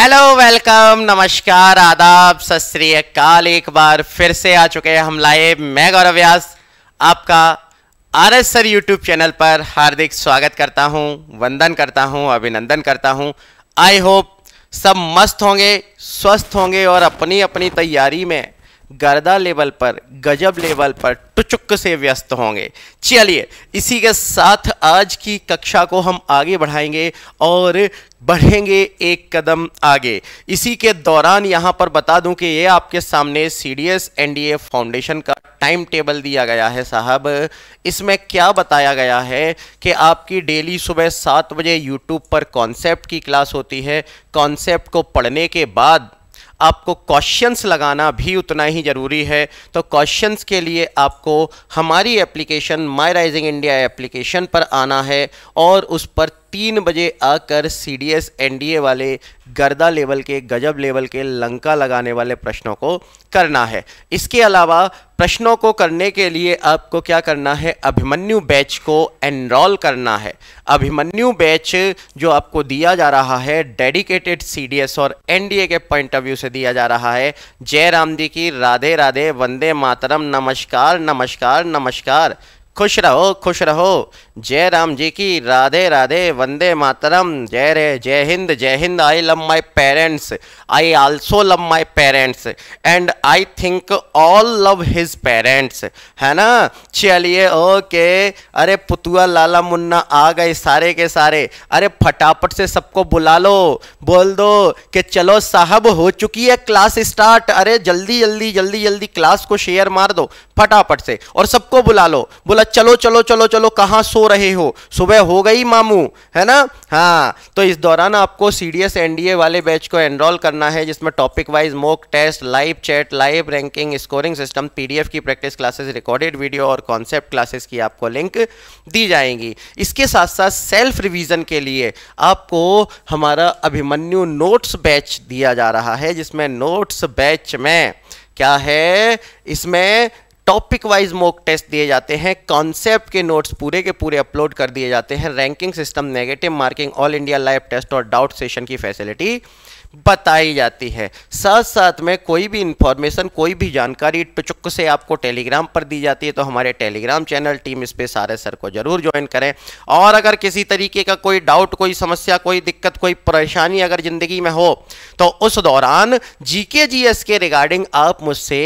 hello welcome नमस्कार आदाब सत एक बार फिर से आ चुके हैं हम लाइव मैं गौरव व्यास आपका R S sir YouTube channel पर हार्दिक स्वागत करता हूं वंदन करता हूं अभिनंदन करता हूं आई होप सब मस्त होंगे स्वस्थ होंगे और अपनी अपनी तैयारी में गर्दा लेवल पर गजब लेवल पर टुचुक से व्यस्त होंगे चलिए इसी के साथ आज की कक्षा को हम आगे बढ़ाएंगे और बढ़ेंगे एक कदम आगे इसी के दौरान यहाँ पर बता दूं कि ये आपके सामने C D S N D A foundation का टाइम टेबल दिया गया है साहब इसमें क्या बताया गया है कि आपकी डेली सुबह सात बजे यूट्यूब पर कॉन्सेप्ट की क्लास होती है कॉन्सेप्ट को पढ़ने के बाद आपको क्वेश्चंस लगाना भी उतना ही ज़रूरी है तो क्वेश्चंस के लिए आपको हमारी application my rising India application पर आना है और उस पर तीन बजे आकर C D S N D A वाले गर्दा लेवल के गजब लेवल के लंका लगाने वाले प्रश्नों को करना है इसके अलावा प्रश्नों को करने के लिए आपको क्या करना है अभिमन्यु बैच को एनरोल करना है अभिमन्यु बैच जो आपको दिया जा रहा है डेडिकेटेड सीडीएस और एनडीए के पॉइंट ऑफ व्यू से दिया जा रहा है जय राम जी की राधे राधे वंदे मातरम नमस्कार नमस्कार नमस्कार खुश रहो खुश रहो जय राम जी की राधे राधे वंदे मातरम जय रे जय हिंद जय हिंद I love my parents I also love my parents and I think all love his parents है ना चलिए ओके अरे पुतुआ लाला मुन्ना आ गए सारे के सारे अरे फटाफट से सबको बुला लो बोल दो कि चलो साहब हो चुकी है क्लास स्टार्ट अरे जल्दी जल्दी जल्दी जल्दी क्लास को शेयर मार दो फटाफट से और सबको बुला लो बोला चलो चलो चलो चलो कहाँ सो रहे हो सुबह हो गई मामू है ना हाँ तो इस दौरान आपको सी डी एस एनडीए वाले बैच को एनरोल करना है जिसमें topic wise mock test live chat live ranking scoring system PDF की प्रैक्टिस क्लासेस रिकॉर्डेड वीडियो और कॉन्सेप्ट क्लासेस की आपको लिंक दी जाएंगी इसके साथ साथ सेल्फ रिविजन के लिए आपको हमारा अभिमन्यु नोट्स बैच दिया जा रहा है जिसमें नोट्स बैच में क्या है इसमें टॉपिक वाइज मॉक टेस्ट दिए जाते हैं कॉन्सेप्ट के नोट्स पूरे के पूरे अपलोड कर दिए जाते हैं ranking system negative marking all India live test और डाउट सेशन की फैसिलिटी बताई जाती है साथ साथ में कोई भी इंफॉर्मेशन कोई भी जानकारी चुक से आपको टेलीग्राम पर दी जाती है तो हमारे टेलीग्राम चैनल टीम इस पर सारे सर को ज़रूर ज्वाइन करें और अगर किसी तरीके का कोई डाउट कोई समस्या कोई दिक्कत कोई परेशानी अगर ज़िंदगी में हो तो उस दौरान जी के जी एस के रिगार्डिंग आप मुझसे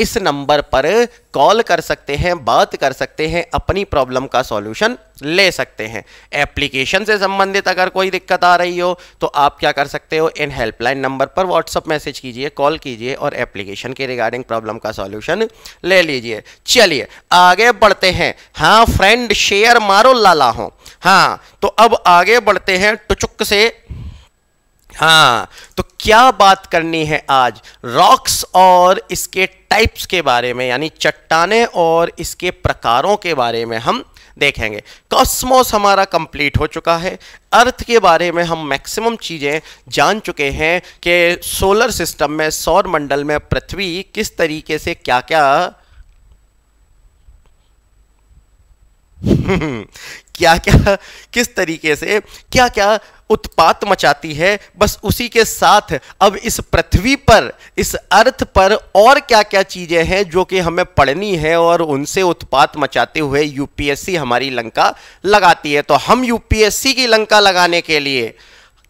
इस नंबर पर कॉल कर सकते हैं बात कर सकते हैं अपनी प्रॉब्लम का सॉल्यूशन ले सकते हैं एप्लीकेशन से संबंधित अगर कोई दिक्कत आ रही हो तो आप क्या कर सकते हो इन हेल्प हेल्पलाइन नंबर पर व्हाट्सअप मैसेज कीजिए कॉल कीजिए और एप्लीकेशन के रिगार्डिंग प्रॉब्लम का सॉल्यूशन ले लीजिए चलिए आगे बढ़ते हैं हाँ फ्रेंड शेयर मारो लाला हो हाँ तो अब आगे बढ़ते हैं टुचुक से हाँ तो क्या बात करनी है आज रॉक्स और इसके टाइप्स के बारे में यानी चट्टाने और इसके प्रकारों के बारे में हम देखेंगे कॉस्मोस हमारा कंप्लीट हो चुका है अर्थ के बारे में हम मैक्सिमम चीज़ें जान चुके हैं कि सोलर सिस्टम में सौर मंडल में पृथ्वी किस तरीके से क्या क्या क्या क्या किस तरीके से क्या क्या उत्पात मचाती है बस उसी के साथ अब इस पृथ्वी पर इस अर्थ पर और क्या क्या चीज़ें हैं जो कि हमें पढ़नी है और उनसे उत्पात मचाते हुए यूपीएससी हमारी लंका लगाती है तो हम यूपीएससी की लंका लगाने के लिए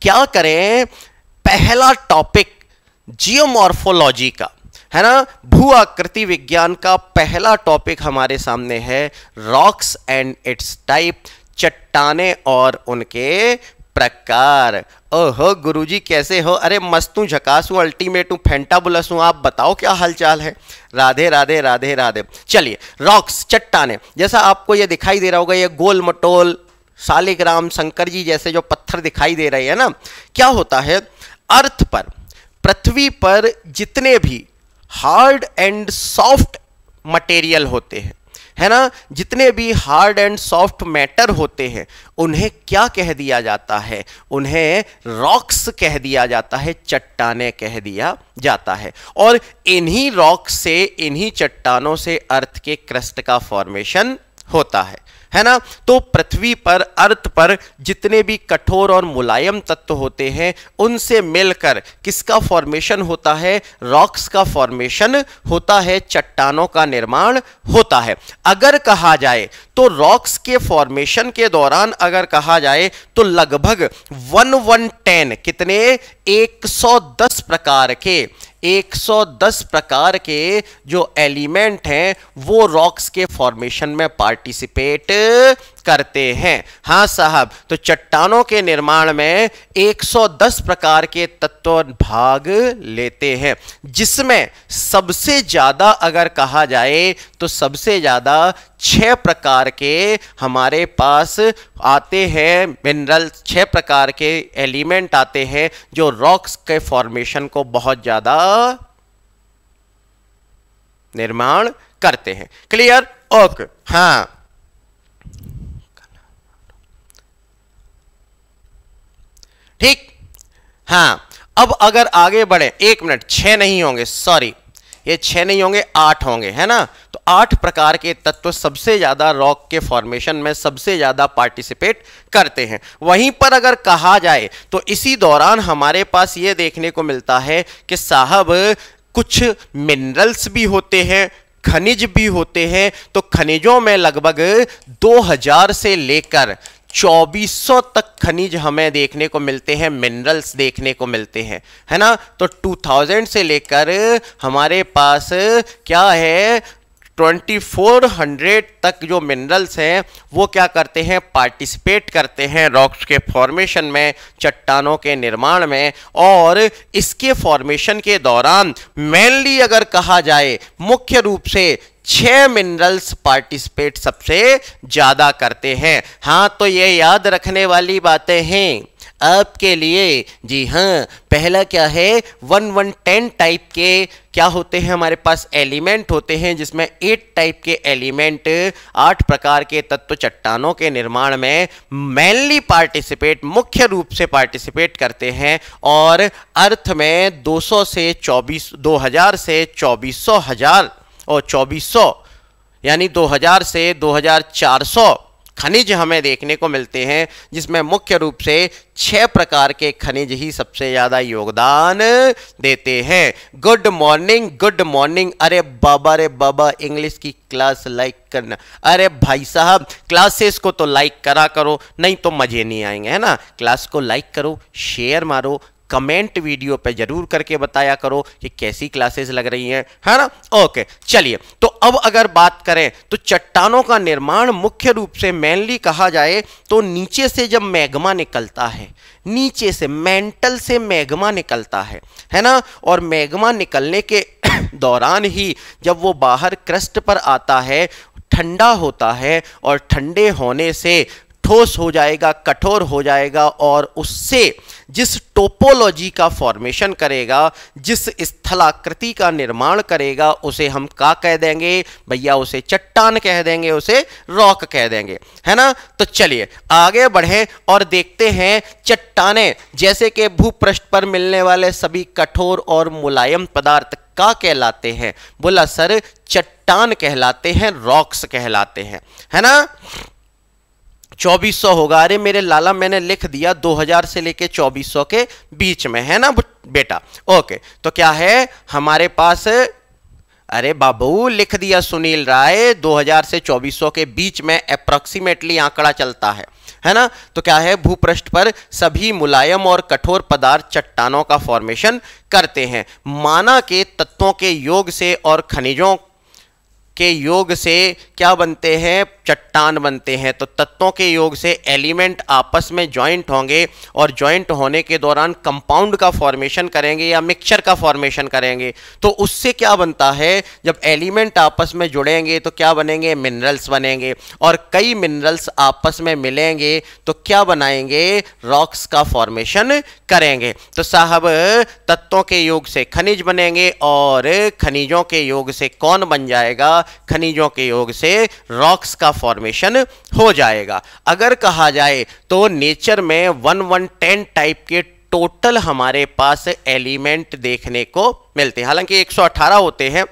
क्या करें पहला टॉपिक जियोमॉर्फोलॉजी का है ना भू आकृति विज्ञान का पहला टॉपिक हमारे सामने है रॉक्स एंड इट्स टाइप चट्टाने और उनके प्रकार ओहो गुरुजी कैसे हो अरे मस्तू झकास हूँ अल्टीमेट हूँ फेंटाबुलस हूँ आप बताओ क्या हालचाल है राधे राधे राधे राधे चलिए रॉक्स चट्टाने जैसा आपको ये दिखाई दे रहा होगा ये गोल मटोल शालिग्राम शंकर जी जैसे जो पत्थर दिखाई दे रहे हैं ना क्या होता है अर्थ पर पृथ्वी पर जितने भी हार्ड एंड सॉफ्ट मटेरियल होते हैं है ना जितने भी हार्ड एंड सॉफ्ट मैटर होते हैं उन्हें क्या कह दिया जाता है उन्हें रॉक्स कह दिया जाता है चट्टाने कह दिया जाता है और इन्हीं रॉक्स से इन्हीं चट्टानों से अर्थ के क्रस्ट का फॉर्मेशन होता है है ना तो पृथ्वी पर अर्थ पर जितने भी कठोर और मुलायम तत्व होते हैं उनसे मिलकर किसका फॉर्मेशन होता है रॉक्स का फॉर्मेशन होता है चट्टानों का निर्माण होता है अगर कहा जाए तो रॉक्स के फॉर्मेशन के दौरान अगर कहा जाए तो लगभग वन वन टेन कितने एक सौ दस प्रकार के 110 प्रकार के जो एलिमेंट हैं वो रॉक्स के फॉर्मेशन में पार्टिसिपेट करते हैं हाँ साहब तो चट्टानों के निर्माण में 110 प्रकार के तत्व भाग लेते हैं जिसमें सबसे ज़्यादा अगर कहा जाए तो सबसे ज़्यादा छः प्रकार के हमारे पास आते हैं मिनरल छः प्रकार के एलिमेंट आते हैं जो रॉक्स के फॉर्मेशन को बहुत ज़्यादा निर्माण करते हैं क्लियर ओके हाँ ठीक हाँ अब अगर आगे बढ़े एक मिनट छ नहीं होंगे सॉरी ये छः नहीं होंगे आठ होंगे है ना तो आठ प्रकार के तत्व सबसे ज़्यादा रॉक के फॉर्मेशन में सबसे ज़्यादा पार्टिसिपेट करते हैं वहीं पर अगर कहा जाए तो इसी दौरान हमारे पास ये देखने को मिलता है कि साहब कुछ मिनरल्स भी होते हैं खनिज भी होते हैं तो खनिजों में लगभग 2000 से लेकर 2400 तक खनिज हमें देखने को मिलते हैं मिनरल्स देखने को मिलते हैं है ना तो 2000 से लेकर हमारे पास क्या है 2400 तक जो मिनरल्स हैं वो क्या करते हैं पार्टिसिपेट करते हैं रॉक्स के फॉर्मेशन में चट्टानों के निर्माण में और इसके फॉर्मेशन के दौरान मेनली अगर कहा जाए मुख्य रूप से छः मिनरल्स पार्टिसिपेट सबसे ज़्यादा करते हैं हाँ तो ये याद रखने वाली बातें हैं आपके लिए जी हाँ पहला क्या है वन वन टेन टाइप के क्या होते हैं हमारे पास एलिमेंट होते हैं जिसमें एट टाइप के एलिमेंट आठ प्रकार के तत्व चट्टानों के निर्माण में मेनली पार्टिसिपेट मुख्य रूप से पार्टिसिपेट करते हैं और अर्थ में 200 से 24 2000 से चौबीस हजार और चौबीस यानी 2000 से 2400 खनिज हमें देखने को मिलते हैं जिसमें मुख्य रूप से छह प्रकार के खनिज ही सबसे ज्यादा योगदान देते हैं गुड मॉर्निंग गुड मॉर्निंग अरे बाबा रे बाबा इंग्लिश की क्लास लाइक करना अरे भाई साहब क्लासेस को तो लाइक करा करो नहीं तो मजे नहीं आएंगे है ना क्लास को लाइक करो शेयर मारो कमेंट वीडियो पे जरूर करके बताया करो कि कैसी क्लासेस लग रही हैं है ना ओके चलिए तो अब अगर बात करें तो चट्टानों का निर्माण मुख्य रूप से मेनली कहा जाए तो नीचे से जब मैग्मा निकलता है नीचे से मेंटल से मैग्मा निकलता है है ना और मैग्मा निकलने के दौरान ही जब वो बाहर क्रस्ट पर आता है ठंडा होता है और ठंडे होने से ठोस हो जाएगा कठोर हो जाएगा और उससे जिस टोपोलॉजी का फॉर्मेशन करेगा जिस स्थलाकृति का निर्माण करेगा उसे हम का कह देंगे भैया उसे चट्टान कह देंगे उसे रॉक कह देंगे है ना तो चलिए आगे बढ़ें और देखते हैं चट्टाने जैसे कि भूपृष्ठ पर मिलने वाले सभी कठोर और मुलायम पदार्थ का कहलाते हैं बोला सर चट्टान कहलाते हैं रॉक्स कहलाते हैं है ना चौबीस सौ होगा अरे मेरे लाला मैंने लिख दिया दो हजार से लेके चौबीस सौ के बीच में है ना बेटा ओके तो क्या है हमारे पास अरे बाबू लिख दिया सुनील राय 2000 से 2400 के बीच में अप्रोक्सीमेटली आंकड़ा चलता है है ना तो क्या है भूपृष्ठ पर सभी मुलायम और कठोर पदार्थ चट्टानों का फॉर्मेशन करते हैं माना के तत्वों के योग से और खनिजों के योग से क्या बनते हैं चट्टान बनते हैं तो तत्वों के योग से एलिमेंट आपस में जॉइंट होंगे और जॉइंट होने के दौरान कंपाउंड का फॉर्मेशन करेंगे या मिक्सचर का फॉर्मेशन करेंगे तो उससे क्या बनता है जब एलिमेंट आपस में जुड़ेंगे तो क्या बनेंगे मिनरल्स बनेंगे और कई मिनरल्स आपस में मिलेंगे तो क्या बनाएंगे रॉक्स का फॉर्मेशन करेंगे तो साहब तत्वों के योग से खनिज बनेंगे और खनिजों के योग से कौन बन जाएगा खनिजों के योग से रॉक्स का फॉर्मेशन हो जाएगा अगर कहा जाए तो नेचर में वन वन टेन टाइप के टोटल हमारे पास एलिमेंट देखने को मिलते हैं हालांकि 118 होते हैं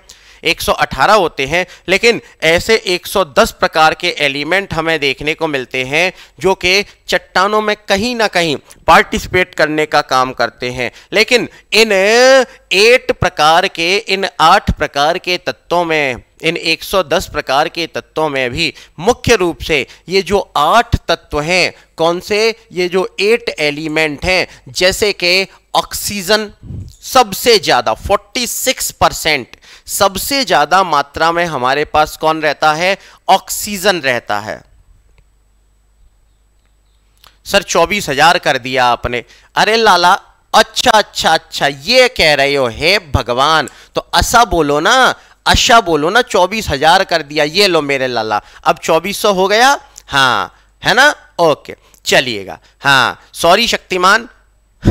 118 होते हैं लेकिन ऐसे 110 प्रकार के एलिमेंट हमें देखने को मिलते हैं जो कि चट्टानों में कहीं ना कहीं पार्टिसिपेट करने का काम करते हैं लेकिन इन एट प्रकार के इन आठ प्रकार के तत्वों में इन 110 प्रकार के तत्वों में भी मुख्य रूप से ये जो आठ तत्व हैं कौन से ये जो एट एलिमेंट हैं जैसे कि ऑक्सीजन सबसे ज़्यादा 46 परसेंट सबसे ज़्यादा मात्रा में हमारे पास कौन रहता है ऑक्सीजन रहता है सर चौबीस हजार कर दिया आपने अरे लाला अच्छा अच्छा अच्छा ये कह रहे हो हे भगवान तो ऐसा बोलो ना अच्छा बोलो ना चौबीस हजार कर दिया ये लो मेरे लाला अब चौबीस सौ हो गया हाँ है ना ओके चलिएगा हाँ सॉरी शक्तिमान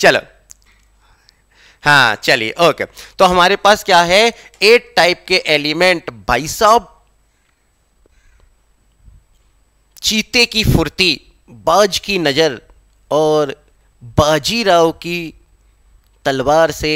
चलो हाँ चलिए ओके तो हमारे पास क्या है एट टाइप के एलिमेंट भाई साहब चीते की फुर्ती बाज की नज़र और बाजीराव की तलवार से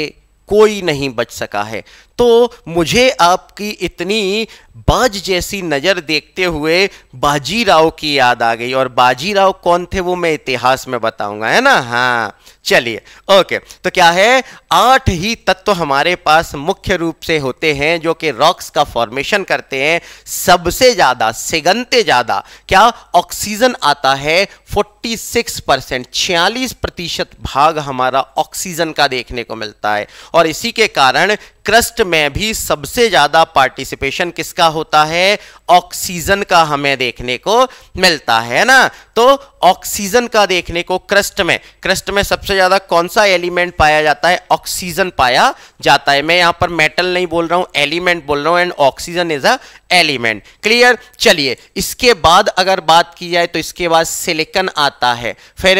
कोई नहीं बच सका है तो मुझे आपकी इतनी बाज जैसी नज़र देखते हुए बाजीराव की याद आ गई और बाजीराव कौन थे वो मैं इतिहास में बताऊंगा है ना हाँ चलिए ओके तो क्या है आठ ही तत्व हमारे पास मुख्य रूप से होते हैं जो कि रॉक्स का फॉर्मेशन करते हैं सबसे ज़्यादा सिगनते ज़्यादा क्या ऑक्सीजन आता है 46 परसेंट छियालीस प्रतिशत भाग हमारा ऑक्सीजन का देखने को मिलता है और इसी के कारण क्रस्ट में भी सबसे ज्यादा पार्टिसिपेशन किसका होता है ऑक्सीजन का हमें देखने को मिलता है ना तो ऑक्सीजन का देखने को क्रस्ट में क्रस्ट में सबसे ज्यादा कौन सा एलिमेंट पाया जाता है ऑक्सीजन पाया जाता है मैं यहां पर मेटल नहीं बोल रहा हूं एलिमेंट बोल रहा हूं and oxygen is a element clear चलिए इसके बाद अगर बात की जाए तो इसके बाद सिलिकन आता है फिर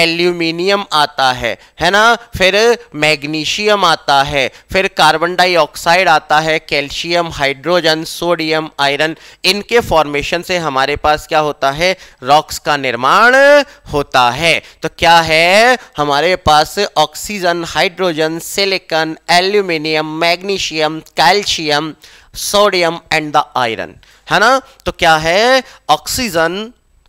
एल्यूमिनियम आता है है ना फिर मैग्नीशियम आता है फिर कार्बन डाइऑक्साइड आता है कैल्शियम हाइड्रोजन सोडियम आयरन इनके फॉर्मेशन से हमारे पास क्या होता है रॉक्स का निर्माण होता है तो क्या है हमारे पास oxygen hydrogen silicon aluminium magnesium calcium sodium and the iron है ना तो क्या है oxygen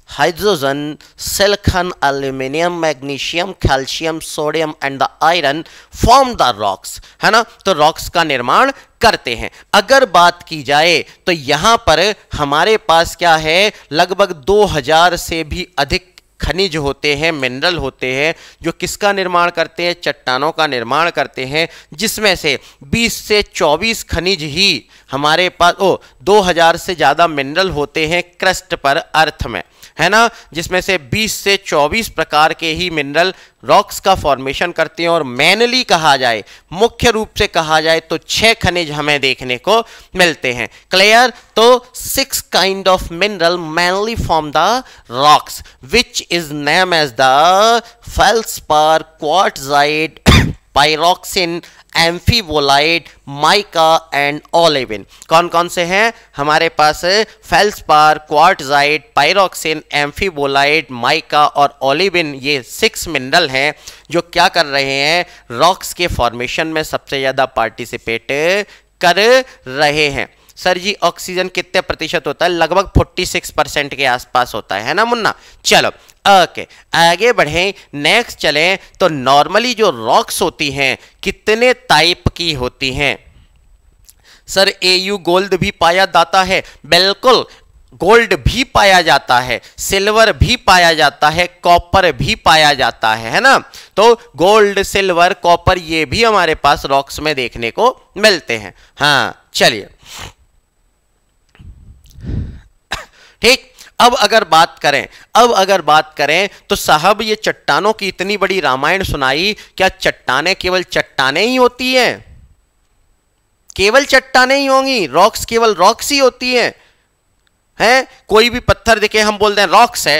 hydrogen, silicon, aluminium, magnesium, calcium, sodium and the iron form the rocks है ना तो rocks का निर्माण करते हैं अगर बात की जाए तो यहाँ पर हमारे पास क्या है लगभग 2000 से भी अधिक खनिज होते हैं मिनरल होते हैं जो किसका निर्माण करते हैं चट्टानों का निर्माण करते हैं जिसमें से 20 से 24 खनिज ही हमारे पास ओ 2000 से ज़्यादा मिनरल होते हैं क्रस्ट पर अर्थ में है ना जिसमें से 20 से 24 प्रकार के ही मिनरल रॉक्स का फॉर्मेशन करते हैं और मैनली कहा जाए मुख्य रूप से कहा जाए तो छह खनिज हमें देखने को मिलते हैं क्लियर तो six kind of mineral mainly form the rocks which is name as the par quartzite pyroxene amphibolite mica and olivine कौन कौन से हैं हमारे पास feldspar quartzite pyroxene amphibolite mica और ओलेविन ये सिक्स मिनरल हैं जो क्या कर रहे हैं रॉक्स के फॉर्मेशन में सबसे ज़्यादा पार्टिसिपेट कर रहे हैं सर जी ऑक्सीजन कितने प्रतिशत होता है लगभग 46 परसेंट के आसपास होता है ना मुन्ना चलो ओके आगे बढ़ें नेक्स्ट चलें तो नॉर्मली जो रॉक्स होती हैं कितने टाइप की होती हैं सर ए यू गोल्ड भी पाया जाता है बिल्कुल गोल्ड भी पाया जाता है सिल्वर भी पाया जाता है कॉपर भी पाया जाता है है ना तो गोल्ड सिल्वर कॉपर ये भी हमारे पास रॉक्स में देखने को मिलते हैं हाँ चलिए ठीक अब अगर बात करें अब अगर बात करें तो साहब ये चट्टानों की इतनी बड़ी रामायण सुनाई क्या चट्टाने केवल चट्टाने ही होती हैं केवल चट्टाने ही होंगी रॉक्स केवल रॉक्स ही होती हैं हैं कोई भी पत्थर देखे हम बोलते हैं रॉक्स है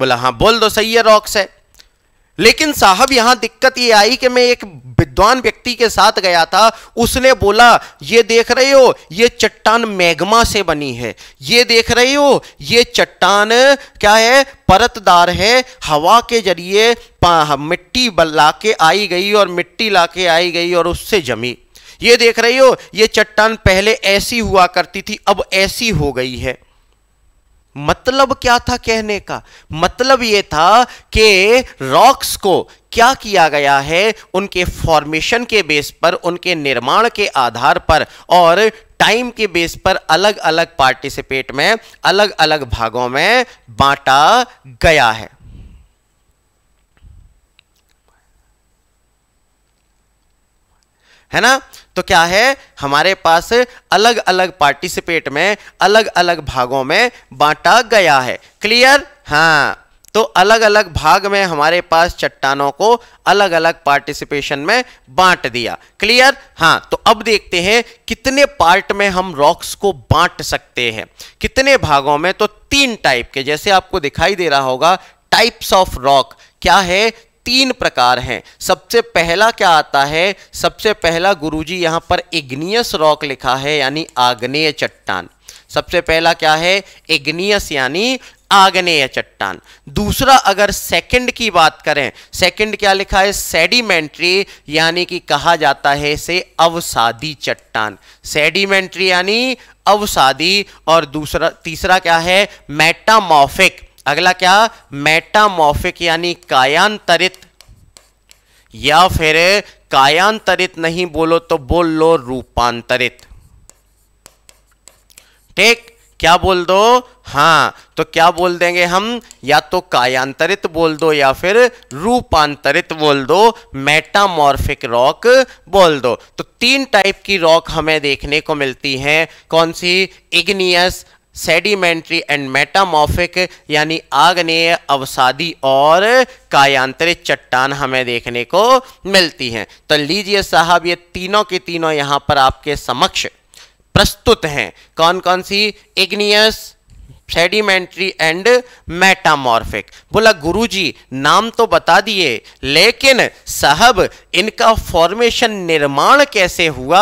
बोला हां बोल दो सही है रॉक्स है लेकिन साहब यहां दिक्कत ये आई कि मैं एक विद्वान व्यक्ति के साथ गया था उसने बोला ये देख रहे हो ये चट्टान मैग्मा से बनी है ये देख रहे हो ये चट्टान क्या है परतदार है हवा के जरिए मिट्टी ला के आई गई और मिट्टी ला के आई गई और उससे जमी ये देख रही हो ये चट्टान पहले ऐसी हुआ करती थी अब ऐसी हो गई है मतलब क्या था कहने का मतलब यह था कि रॉक्स को क्या किया गया है उनके फॉर्मेशन के बेस पर उनके निर्माण के आधार पर और टाइम के बेस पर अलग अलग पार्टिसिपेट में अलग अलग भागों में बांटा गया है है ना तो क्या है हमारे पास अलग अलग पार्टिसिपेट में अलग अलग भागों में बांटा गया है क्लियर हाँ तो अलग अलग भाग में हमारे पास चट्टानों को अलग अलग पार्टिसिपेशन में बांट दिया क्लियर हाँ तो अब देखते हैं कितने पार्ट में हम रॉक्स को बांट सकते हैं कितने भागों में तो तीन टाइप के जैसे आपको दिखाई दे रहा होगा टाइप्स ऑफ रॉक क्या है तीन प्रकार हैं सबसे पहला क्या आता है सबसे पहला गुरुजी यहाँ पर इग्नियस रॉक लिखा है यानी आग्नेय चट्टान सबसे पहला क्या है इग्नियस यानी आग्नेय चट्टान दूसरा अगर सेकंड की बात करें सेकंड क्या लिखा है सेडिमेंट्री यानी कि कहा जाता है इसे अवसादी चट्टान सेडिमेंट्री यानी अवसादी और दूसरा तीसरा क्या है मेटामॉफिक अगला क्या मेटामॉर्फिक यानी कायांतरित या फिर कायांतरित नहीं बोलो तो बोल लो रूपांतरित ठीक क्या बोल दो हाँ तो क्या बोल देंगे हम या तो कायांतरित बोल दो या फिर रूपांतरित बोल दो मेटामॉर्फिक रॉक बोल दो तो तीन टाइप की रॉक हमें देखने को मिलती हैं कौन सी इग्नियस सेडिमेंट्री एंड मेटामॉफिक यानी आग्नेय अवसादी और कायांतरित चट्टान हमें देखने को मिलती हैं तो लीजिए साहब ये तीनों के तीनों यहाँ पर आपके समक्ष प्रस्तुत हैं कौन कौन सी इग्नियस सेडिमेंट्री एंड मेटामॉर्फिक बोला गुरुजी नाम तो बता दिए लेकिन साहब इनका फॉर्मेशन निर्माण कैसे हुआ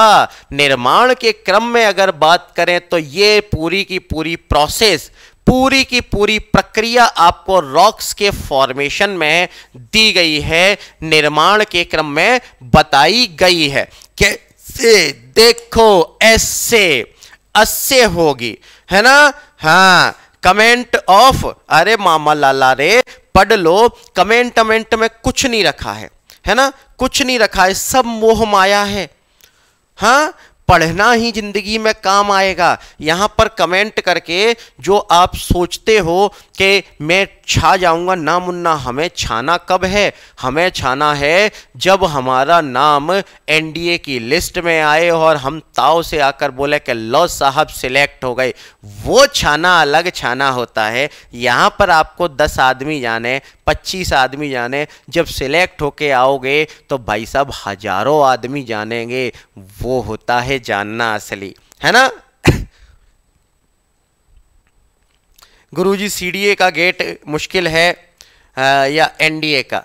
निर्माण के क्रम में अगर बात करें तो ये पूरी की पूरी प्रोसेस पूरी की पूरी प्रक्रिया आपको रॉक्स के फॉर्मेशन में दी गई है निर्माण के क्रम में बताई गई है कैसे देखो ऐसे अस्से होगी है ना हाँ कमेंट ऑफ अरे मामा लाला रे पढ़ लो कमेंट अमेंट में कुछ नहीं रखा है है ना कुछ नहीं रखा है सब मोह माया है हाँ पढ़ना ही जिंदगी में काम आएगा यहाँ पर कमेंट करके जो आप सोचते हो कि मैं छा जाऊँगा ना मुन्ना हमें छाना कब है हमें छाना है जब हमारा नाम एनडीए की लिस्ट में आए और हम ताव से आकर बोले कि लो साहब सिलेक्ट हो गए वो छाना अलग छाना होता है यहाँ पर आपको दस आदमी जाने पच्चीस आदमी जाने जब सिलेक्ट होके आओगे तो भाई साहब हजारों आदमी जानेंगे वो होता है है जानना असली है ना गुरुजी सीडीए का गेट मुश्किल है आ, या एनडीए का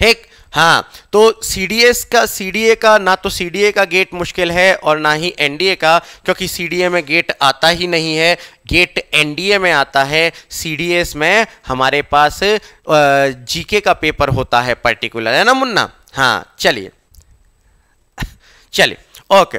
ठीक हाँ तो सीडीएस का सीडीए का ना तो सीडीए का गेट मुश्किल है और ना ही एनडीए का क्योंकि सीडीए में गेट आता ही नहीं है गेट एनडीए में आता है सीडीएस में हमारे पास जीके का पेपर होता है पर्टिकुलर है ना मुन्ना हाँ चलिए चलिए ओके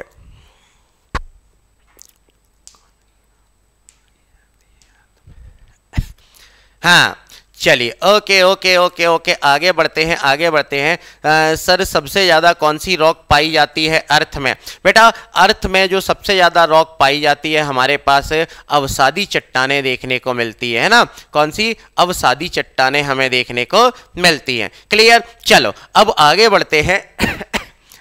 हाँ चलिए ओके ओके ओके ओके आगे बढ़ते हैं आगे बढ़ते हैं आ, सर सबसे ज़्यादा कौन सी रॉक पाई जाती है अर्थ में बेटा अर्थ में जो सबसे ज़्यादा रॉक पाई जाती है हमारे पास अवसादी चट्टाने देखने को मिलती है ना कौन सी अवसादी चट्टाने हमें देखने को मिलती हैं क्लियर चलो अब आगे बढ़ते हैं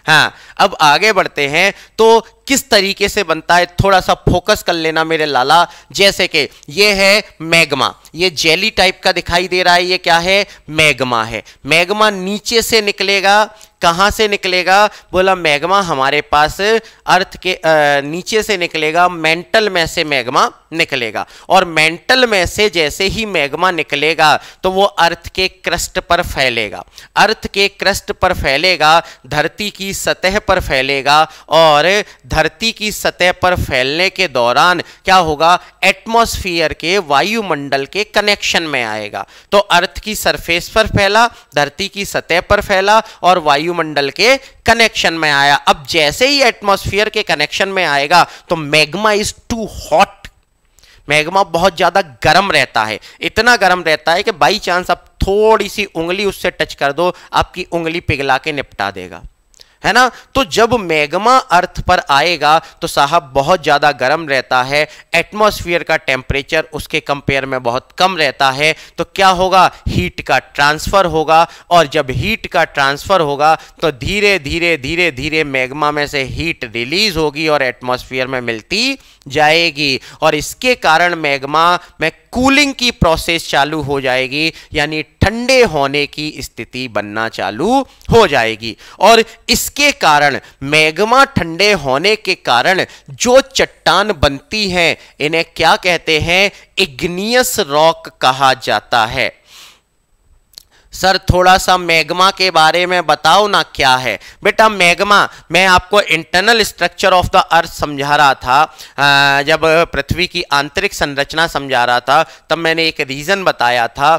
हाँ अब आगे बढ़ते हैं तो किस तरीके से बनता है थोड़ा सा फोकस कर लेना मेरे लाला जैसे कि ये है मैग्मा ये जेली टाइप का दिखाई दे रहा है ये क्या है मैग्मा है मैग्मा नीचे से निकलेगा कहाँ से निकलेगा बोला मैग्मा हमारे पास अर्थ के आ, नीचे से निकलेगा मेंटल में से मैग्मा निकलेगा और मेंटल में से जैसे ही मैग्मा निकलेगा तो वो अर्थ के क्रस्ट पर फैलेगा अर्थ के क्रस्ट पर फैलेगा धरती की सतह पर फैलेगा और धर धरती की सतह पर फैलने के दौरान क्या होगा एटमॉस्फेयर के वायुमंडल के कनेक्शन में आएगा तो अर्थ की सरफेस पर फैला धरती की सतह पर फैला और वायुमंडल के कनेक्शन में आया अब जैसे ही एटमॉस्फेयर के कनेक्शन में आएगा तो magma is too hot magma बहुत ज़्यादा गर्म रहता है इतना गर्म रहता है कि बाई चांस आप थोड़ी सी उंगली उससे टच कर दो आपकी उंगली पिघला के निपटा देगा है ना तो जब मैग्मा अर्थ पर आएगा तो साहब बहुत ज़्यादा गर्म रहता है एटमॉस्फेयर का टेम्परेचर उसके कंपेयर में बहुत कम रहता है तो क्या होगा हीट का ट्रांसफ़र होगा और जब हीट का ट्रांसफ़र होगा तो धीरे धीरे धीरे धीरे मैग्मा में से हीट रिलीज होगी और एटमॉस्फेयर में मिलती जाएगी और इसके कारण मैग्मा में कूलिंग की प्रोसेस चालू हो जाएगी यानी ठंडे होने की स्थिति बनना चालू हो जाएगी और इस इसके कारण मैग्मा ठंडे होने के कारण जो चट्टान बनती हैं इन्हें क्या कहते हैं इग्नियस रॉक कहा जाता है सर थोड़ा सा मैग्मा के बारे में बताओ ना क्या है बेटा मैग्मा मैं आपको internal structure of the earth समझा रहा था जब पृथ्वी की आंतरिक संरचना समझा रहा था तब मैंने एक रीज़न बताया था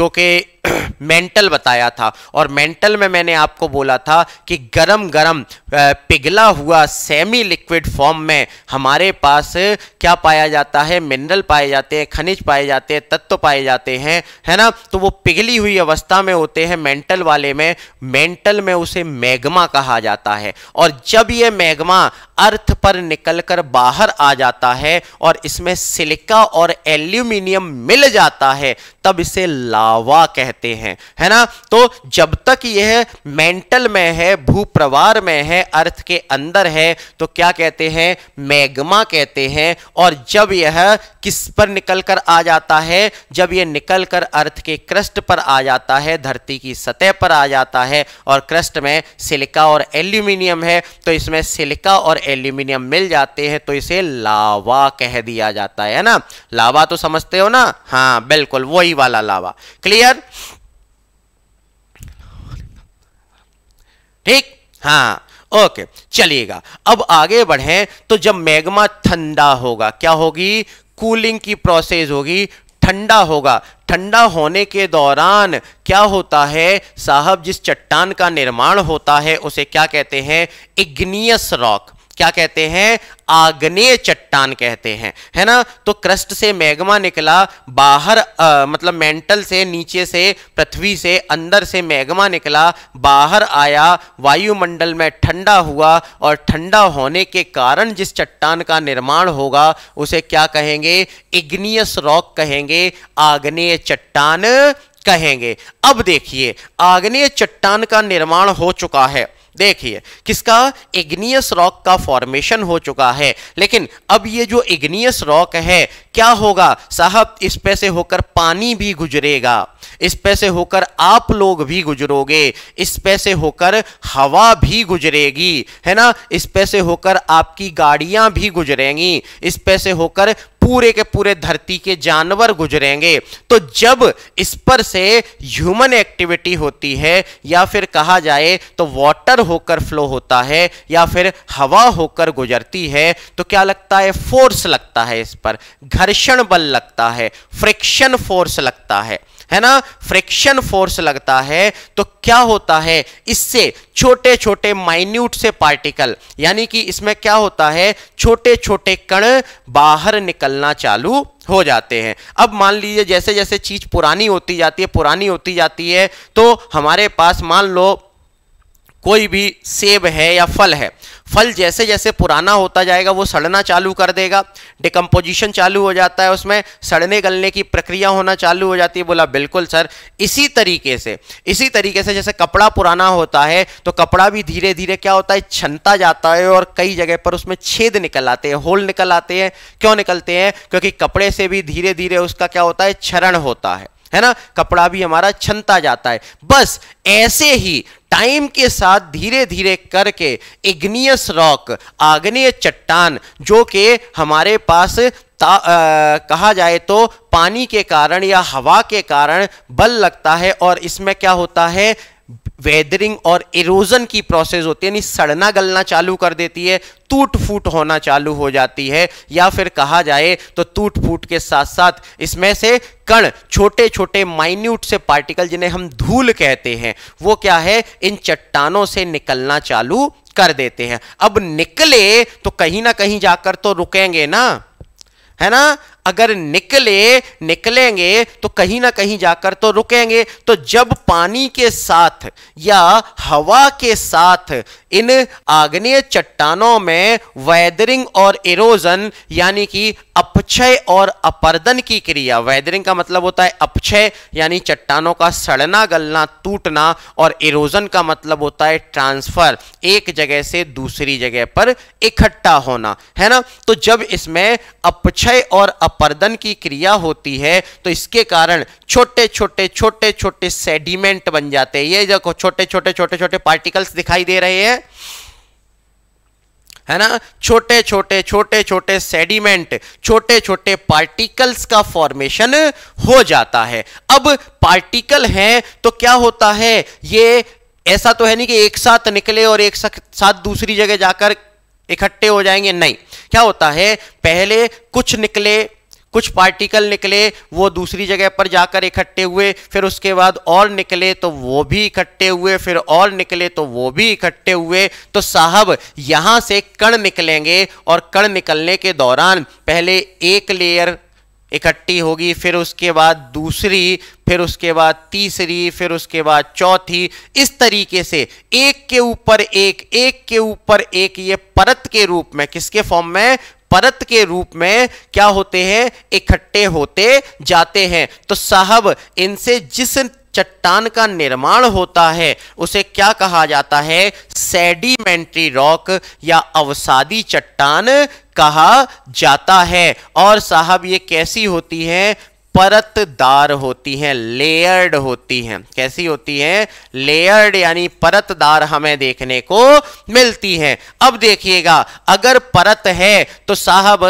जो कि मेंटल बताया था और मेंटल में मैंने आपको बोला था कि गरम गरम पिघला हुआ सेमी लिक्विड फॉर्म में हमारे पास क्या पाया जाता है मिनरल पाए जाते हैं खनिज पाए जाते हैं तत्व पाए जाते हैं है ना तो वो पिघली हुई अवस्था में होते हैं मेंटल वाले में मेंटल में उसे मैग्मा कहा जाता है और जब ये मैग्मा अर्थ पर निकल बाहर आ जाता है और इसमें सिलिका और एल्यूमिनियम मिल जाता है तब इसे लावा कहते हैं है ना तो जब तक यह मेंटल में है भूप्रवार में है अर्थ के अंदर है तो क्या कहते हैं मैग्मा कहते हैं और जब यह किस पर निकल कर आ जाता है जब यह निकल कर अर्थ के क्रस्ट पर आ जाता है धरती की सतह पर आ जाता है और क्रस्ट में सिलिका और एल्यूमिनियम है तो इसमें सिलिका और एल्यूमिनियम मिल जाते हैं तो इसे लावा कह दिया जाता है ना लावा तो समझते हो ना हाँ बिल्कुल वही वाला लावा क्लियर ठीक हाँ ओके चलिएगा अब आगे बढ़े तो जब मैग्मा ठंडा होगा क्या होगी कूलिंग की प्रोसेस होगी ठंडा होगा ठंडा होने के दौरान क्या होता है साहब जिस चट्टान का निर्माण होता है उसे क्या कहते हैं इग्नियस रॉक क्या कहते हैं आग्नेय चट्टान कहते हैं है ना तो क्रस्ट से मैग्मा निकला बाहर आ, मतलब मेंटल से नीचे से पृथ्वी से अंदर से मैग्मा निकला बाहर आया वायुमंडल में ठंडा हुआ और ठंडा होने के कारण जिस चट्टान का निर्माण होगा उसे क्या कहेंगे इग्नियस रॉक कहेंगे आग्नेय चट्टान कहेंगे अब देखिए आग्नेय चट्टान का निर्माण हो चुका है देखिए किसका इग्नियस रॉक का फॉर्मेशन हो चुका है लेकिन अब ये जो इग्नियस रॉक है क्या होगा साहब इस पे से होकर पानी भी गुजरेगा इस पे से होकर आप लोग भी गुजरोगे इस पे से होकर हवा भी गुजरेगी है ना इस पे से होकर आपकी गाड़ियां भी गुजरेंगी इस पे से होकर पूरे के पूरे धरती के जानवर गुजरेंगे तो जब इस पर से ह्यूमन एक्टिविटी होती है या फिर कहा जाए तो वाटर होकर फ्लो होता है या फिर हवा होकर गुजरती है तो क्या लगता है फोर्स लगता है इस पर घर्षण बल लगता है फ्रिक्शन फोर्स लगता है है ना फ्रिक्शन फोर्स लगता है तो क्या होता है इससे छोटे छोटे माइन्यूट से पार्टिकल यानी कि इसमें क्या होता है छोटे छोटे कण बाहर निकलना चालू हो जाते हैं अब मान लीजिए जैसे जैसे चीज़ पुरानी होती जाती है पुरानी होती जाती है तो हमारे पास मान लो कोई भी सेब है या फल है फल जैसे जैसे पुराना होता जाएगा वो सड़ना चालू कर देगा डिकम्पोजिशन चालू हो जाता है उसमें सड़ने गलने की प्रक्रिया होना चालू हो जाती है बोला बिल्कुल सर इसी तरीके से इसी तरीके से जैसे कपड़ा पुराना होता है तो कपड़ा भी धीरे धीरे क्या होता है छनता जाता है और कई जगह पर उसमें छेद निकल आते हैं होल निकल आते हैं क्यों निकलते हैं क्योंकि कपड़े से भी धीरे धीरे उसका क्या होता है क्षरण होता है है ना कपड़ा भी हमारा छनता जाता है बस ऐसे ही टाइम के साथ धीरे धीरे करके इग्नियस रॉक आग्नेय चट्टान जो कि हमारे पास ता, आ, कहा जाए तो पानी के कारण या हवा के कारण बल लगता है और इसमें क्या होता है वेदरिंग और इरोजन की प्रोसेस होती है यानी सड़ना गलना चालू कर देती है टूट फूट होना चालू हो जाती है या फिर कहा जाए तो टूट फूट के साथ साथ इसमें से कण छोटे छोटे माइन्यूट से पार्टिकल जिन्हें हम धूल कहते हैं वो क्या है इन चट्टानों से निकलना चालू कर देते हैं अब निकले तो कहीं ना कहीं जाकर तो रुकेंगे ना है ना अगर निकले निकलेंगे तो कहीं ना कहीं जाकर तो रुकेंगे तो जब पानी के साथ या हवा के साथ इन आग्नेय चट्टानों में वैदरिंग और इरोजन यानी कि अप अपक्षय और अपर्दन की क्रिया वेदरिंग का मतलब होता है अपक्षय यानी चट्टानों का सड़ना गलना टूटना और इरोजन का मतलब होता है ट्रांसफर एक जगह से दूसरी जगह पर इकट्ठा होना है ना तो जब इसमें अपक्षय और अपर्दन की क्रिया होती है तो इसके कारण छोटे छोटे छोटे छोटे सेडिमेंट बन जाते हैं ये जो छोटे छोटे छोटे छोटे पार्टिकल्स दिखाई दे रहे हैं है ना छोटे छोटे छोटे छोटे सेडिमेंट छोटे छोटे पार्टिकल्स का फॉर्मेशन हो जाता है अब पार्टिकल है तो क्या होता है ये ऐसा तो है नहीं कि एक साथ निकले और एक साथ दूसरी जगह जाकर इकट्ठे हो जाएंगे नहीं क्या होता है पहले कुछ निकले कुछ पार्टिकल निकले वो दूसरी जगह पर जाकर इकट्ठे हुए फिर उसके बाद और निकले तो वो भी इकट्ठे हुए फिर और निकले तो वो भी इकट्ठे हुए तो साहब यहां से कण निकलेंगे और कण निकलने के दौरान पहले एक लेयर इकट्ठी होगी फिर उसके बाद दूसरी फिर उसके बाद तीसरी फिर उसके बाद चौथी इस तरीके से एक के ऊपर एक एक के ऊपर एक ये परत के रूप में किसके फॉर्म में परत के रूप में क्या होते हैं इकट्ठे होते जाते हैं तो साहब इनसे जिस चट्टान का निर्माण होता है उसे क्या कहा जाता है सेडिमेंट्री रॉक या अवसादी चट्टान कहा जाता है और साहब ये कैसी होती है परतदार होती हैं लेयर्ड होती हैं कैसी होती हैं लेयर्ड यानी परतदार हमें देखने को मिलती हैं अब देखिएगा अगर परत है तो साहब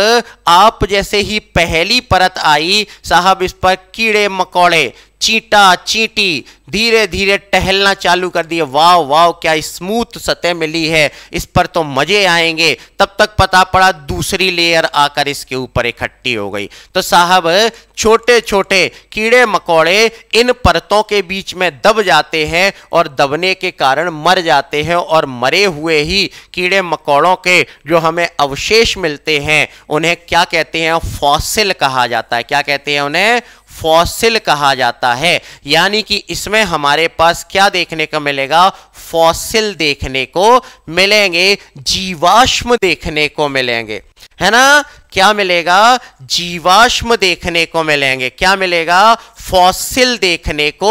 आप जैसे ही पहली परत आई साहब इस पर कीड़े मकोड़े चीटा चीटी धीरे धीरे टहलना चालू कर दिए वाव वाव क्या स्मूथ सतह मिली है इस पर तो मजे आएंगे तब तक पता पड़ा दूसरी लेयर आकर इसके ऊपर इकट्ठी हो गई तो साहब छोटे छोटे कीड़े मकोड़े इन परतों के बीच में दब जाते हैं और दबने के कारण मर जाते हैं और मरे हुए ही कीड़े मकोड़ों के जो हमें अवशेष मिलते हैं उन्हें क्या कहते हैं फॉसिल कहा जाता है क्या कहते हैं उन्हें फॉसिल कहा जाता है यानी कि इसमें हमारे पास क्या देखने को मिलेगा फॉसिल देखने को मिलेंगे जीवाश्म देखने को मिलेंगे है ना क्या मिलेगा जीवाश्म देखने को मिलेंगे क्या मिलेगा फॉसिल देखने को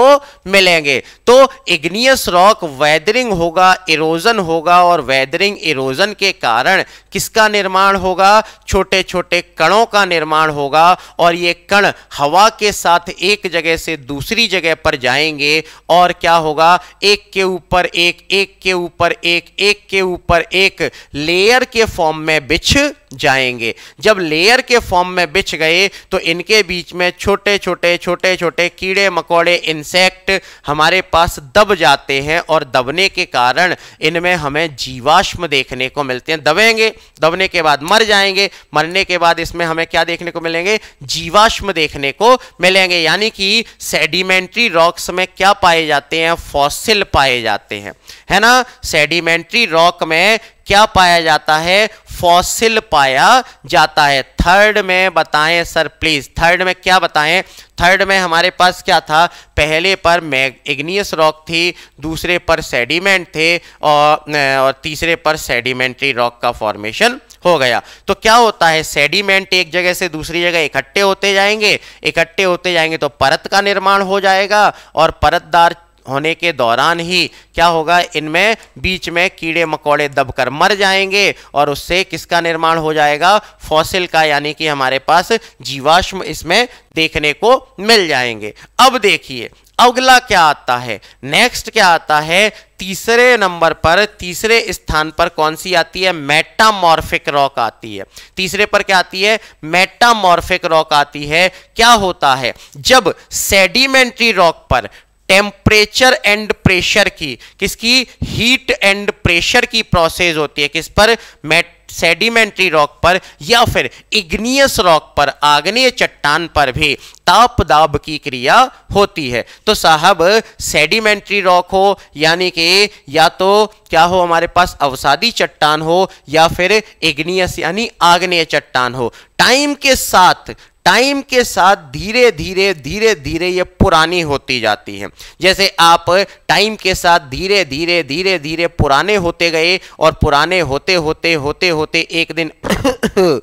मिलेंगे तो इग्नियस रॉक वेदरिंग होगा इरोजन होगा और वेदरिंग इरोजन के कारण किसका निर्माण होगा छोटे छोटे कणों का निर्माण होगा और ये कण हवा के साथ एक जगह से दूसरी जगह पर जाएंगे और क्या होगा एक के ऊपर एक एक के ऊपर एक एक के ऊपर एक लेयर के फॉर्म में बिछ जाएंगे जब लेयर के फॉर्म में बिछ गए तो इनके बीच में छोटे छोटे छोटे छोटे कीड़े मकोड़े इंसेक्ट हमारे पास दब जाते हैं और दबने के कारण इनमें हमें जीवाश्म देखने को मिलते हैं दबेंगे दबने के बाद मर जाएंगे मरने के बाद इसमें हमें क्या देखने को मिलेंगे जीवाश्म देखने को मिलेंगे यानी कि सेडिमेंट्री रॉक्स में क्या पाए जाते हैं फॉसिल पाए जाते हैं है ना सेडिमेंट्री रॉक में क्या पाया जाता है फॉसिल पाया जाता है थर्ड में बताएं सर प्लीज थर्ड में क्या बताएं थर्ड में हमारे पास क्या था पहले पर मैग इग्नियस रॉक थी दूसरे पर सेडिमेंट थे और और तीसरे पर सेडिमेंट्री रॉक का फॉर्मेशन हो गया तो क्या होता है सेडिमेंट एक जगह से दूसरी जगह इकट्ठे होते जाएंगे इकट्ठे होते जाएंगे तो परत का निर्माण हो जाएगा और परतदार होने के दौरान ही क्या होगा इनमें बीच में कीड़े मकोड़े दबकर मर जाएंगे और उससे किसका निर्माण हो जाएगा फॉसिल का यानी कि हमारे पास जीवाश्म इसमें देखने को मिल जाएंगे अब देखिए अगला क्या आता है नेक्स्ट क्या आता है तीसरे नंबर पर तीसरे स्थान पर कौन सी आती है मेटामॉर्फिक रॉक आती है तीसरे पर क्या आती है मेटामॉर्फिक रॉक आती है क्या होता है जब सेडिमेंट्री रॉक पर टेम्परेचर एंड प्रेशर की किसकी हीट एंड प्रेशर की प्रोसेस होती है किस पर मेट सेडिमेंट्री रॉक पर या फिर इग्नियस रॉक पर आग्नेय चट्टान पर भी ताप दाब की क्रिया होती है तो साहब सेडिमेंट्री रॉक हो यानी कि या तो क्या हो हमारे पास अवसादी चट्टान हो या फिर इग्नियस यानी आग्नेय चट्टान हो टाइम के साथ टाइम के साथ धीरे धीरे धीरे धीरे ये पुरानी होती जाती है जैसे आप टाइम के साथ धीरे धीरे धीरे धीरे पुराने होते गए और पुराने होते होते होते होते एक दिन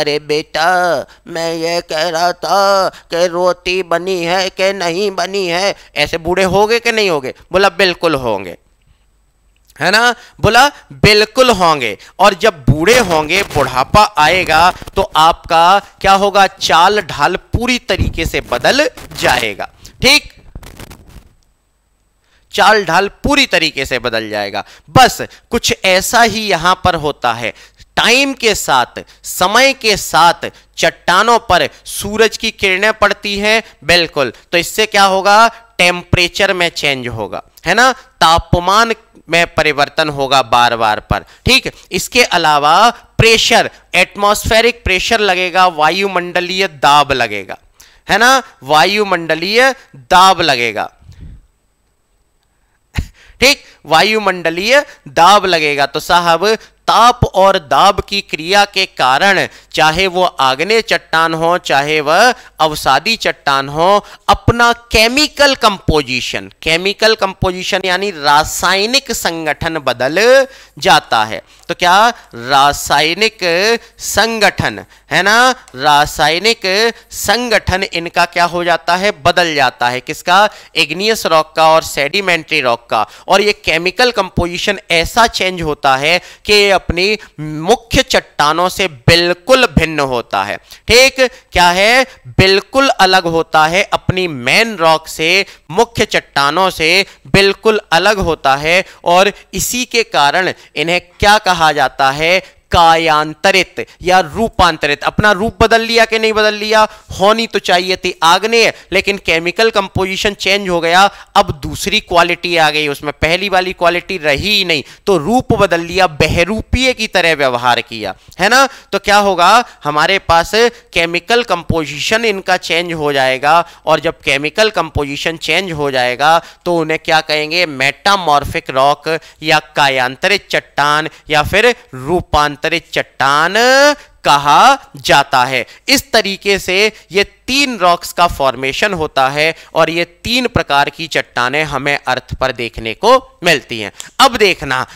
अरे बेटा मैं ये कह रहा था कि रोटी बनी है कि नहीं बनी है ऐसे बूढ़े होगे कि नहीं होगे बोला बिल्कुल होंगे है ना बोला बिल्कुल होंगे और जब बूढ़े होंगे बुढ़ापा आएगा तो आपका क्या होगा चाल ढाल पूरी तरीके से बदल जाएगा ठीक चाल ढाल पूरी तरीके से बदल जाएगा बस कुछ ऐसा ही यहां पर होता है टाइम के साथ समय के साथ चट्टानों पर सूरज की किरणें पड़ती हैं बिल्कुल तो इससे क्या होगा टेम्परेचर में चेंज होगा है ना तापमान में परिवर्तन होगा बार बार पर ठीक इसके अलावा प्रेशर एटमॉस्फेरिक प्रेशर लगेगा वायुमंडलीय दाब लगेगा है ना वायुमंडलीय दाब लगेगा ठीक वायुमंडलीय दाब लगेगा तो साहब ताप और दाब की क्रिया के कारण चाहे वह आग्ने चट्टान हो चाहे वह अवसादी चट्टान हो अपना केमिकल कंपोजिशन केमिकल कंपोजिशन यानी रासायनिक संगठन बदल जाता है तो क्या रासायनिक संगठन है ना रासायनिक संगठन इनका क्या हो जाता है बदल जाता है किसका इग्नियस रॉक का और सेडिमेंट्री रॉक का और ये केमिकल कंपोजिशन ऐसा चेंज होता है कि अपनी मुख्य चट्टानों से बिल्कुल भिन्न होता है ठीक क्या है बिल्कुल अलग होता है अपनी मेन रॉक से मुख्य चट्टानों से बिल्कुल अलग होता है और इसी के कारण इन्हें क्या कहा जाता है कायांतरित या रूपांतरित अपना रूप बदल लिया कि नहीं बदल लिया होनी तो चाहिए थी आग्नेय लेकिन केमिकल कंपोजिशन चेंज हो गया अब दूसरी क्वालिटी आ गई उसमें पहली वाली क्वालिटी रही ही नहीं तो रूप बदल लिया बहरूपीय की तरह व्यवहार किया है ना तो क्या होगा हमारे पास केमिकल कंपोजिशन इनका चेंज हो जाएगा और जब केमिकल कंपोजिशन चेंज हो जाएगा तो उन्हें क्या कहेंगे मेटामॉर्फिक रॉक या कायांतरित चट्टान या फिर रूपांतर स्थानांतरित चट्टान कहा जाता है इस तरीके से ये तीन रॉक्स का फॉर्मेशन होता है और ये तीन प्रकार की चट्टाने हमें अर्थ पर देखने को मिलती हैं अब देखना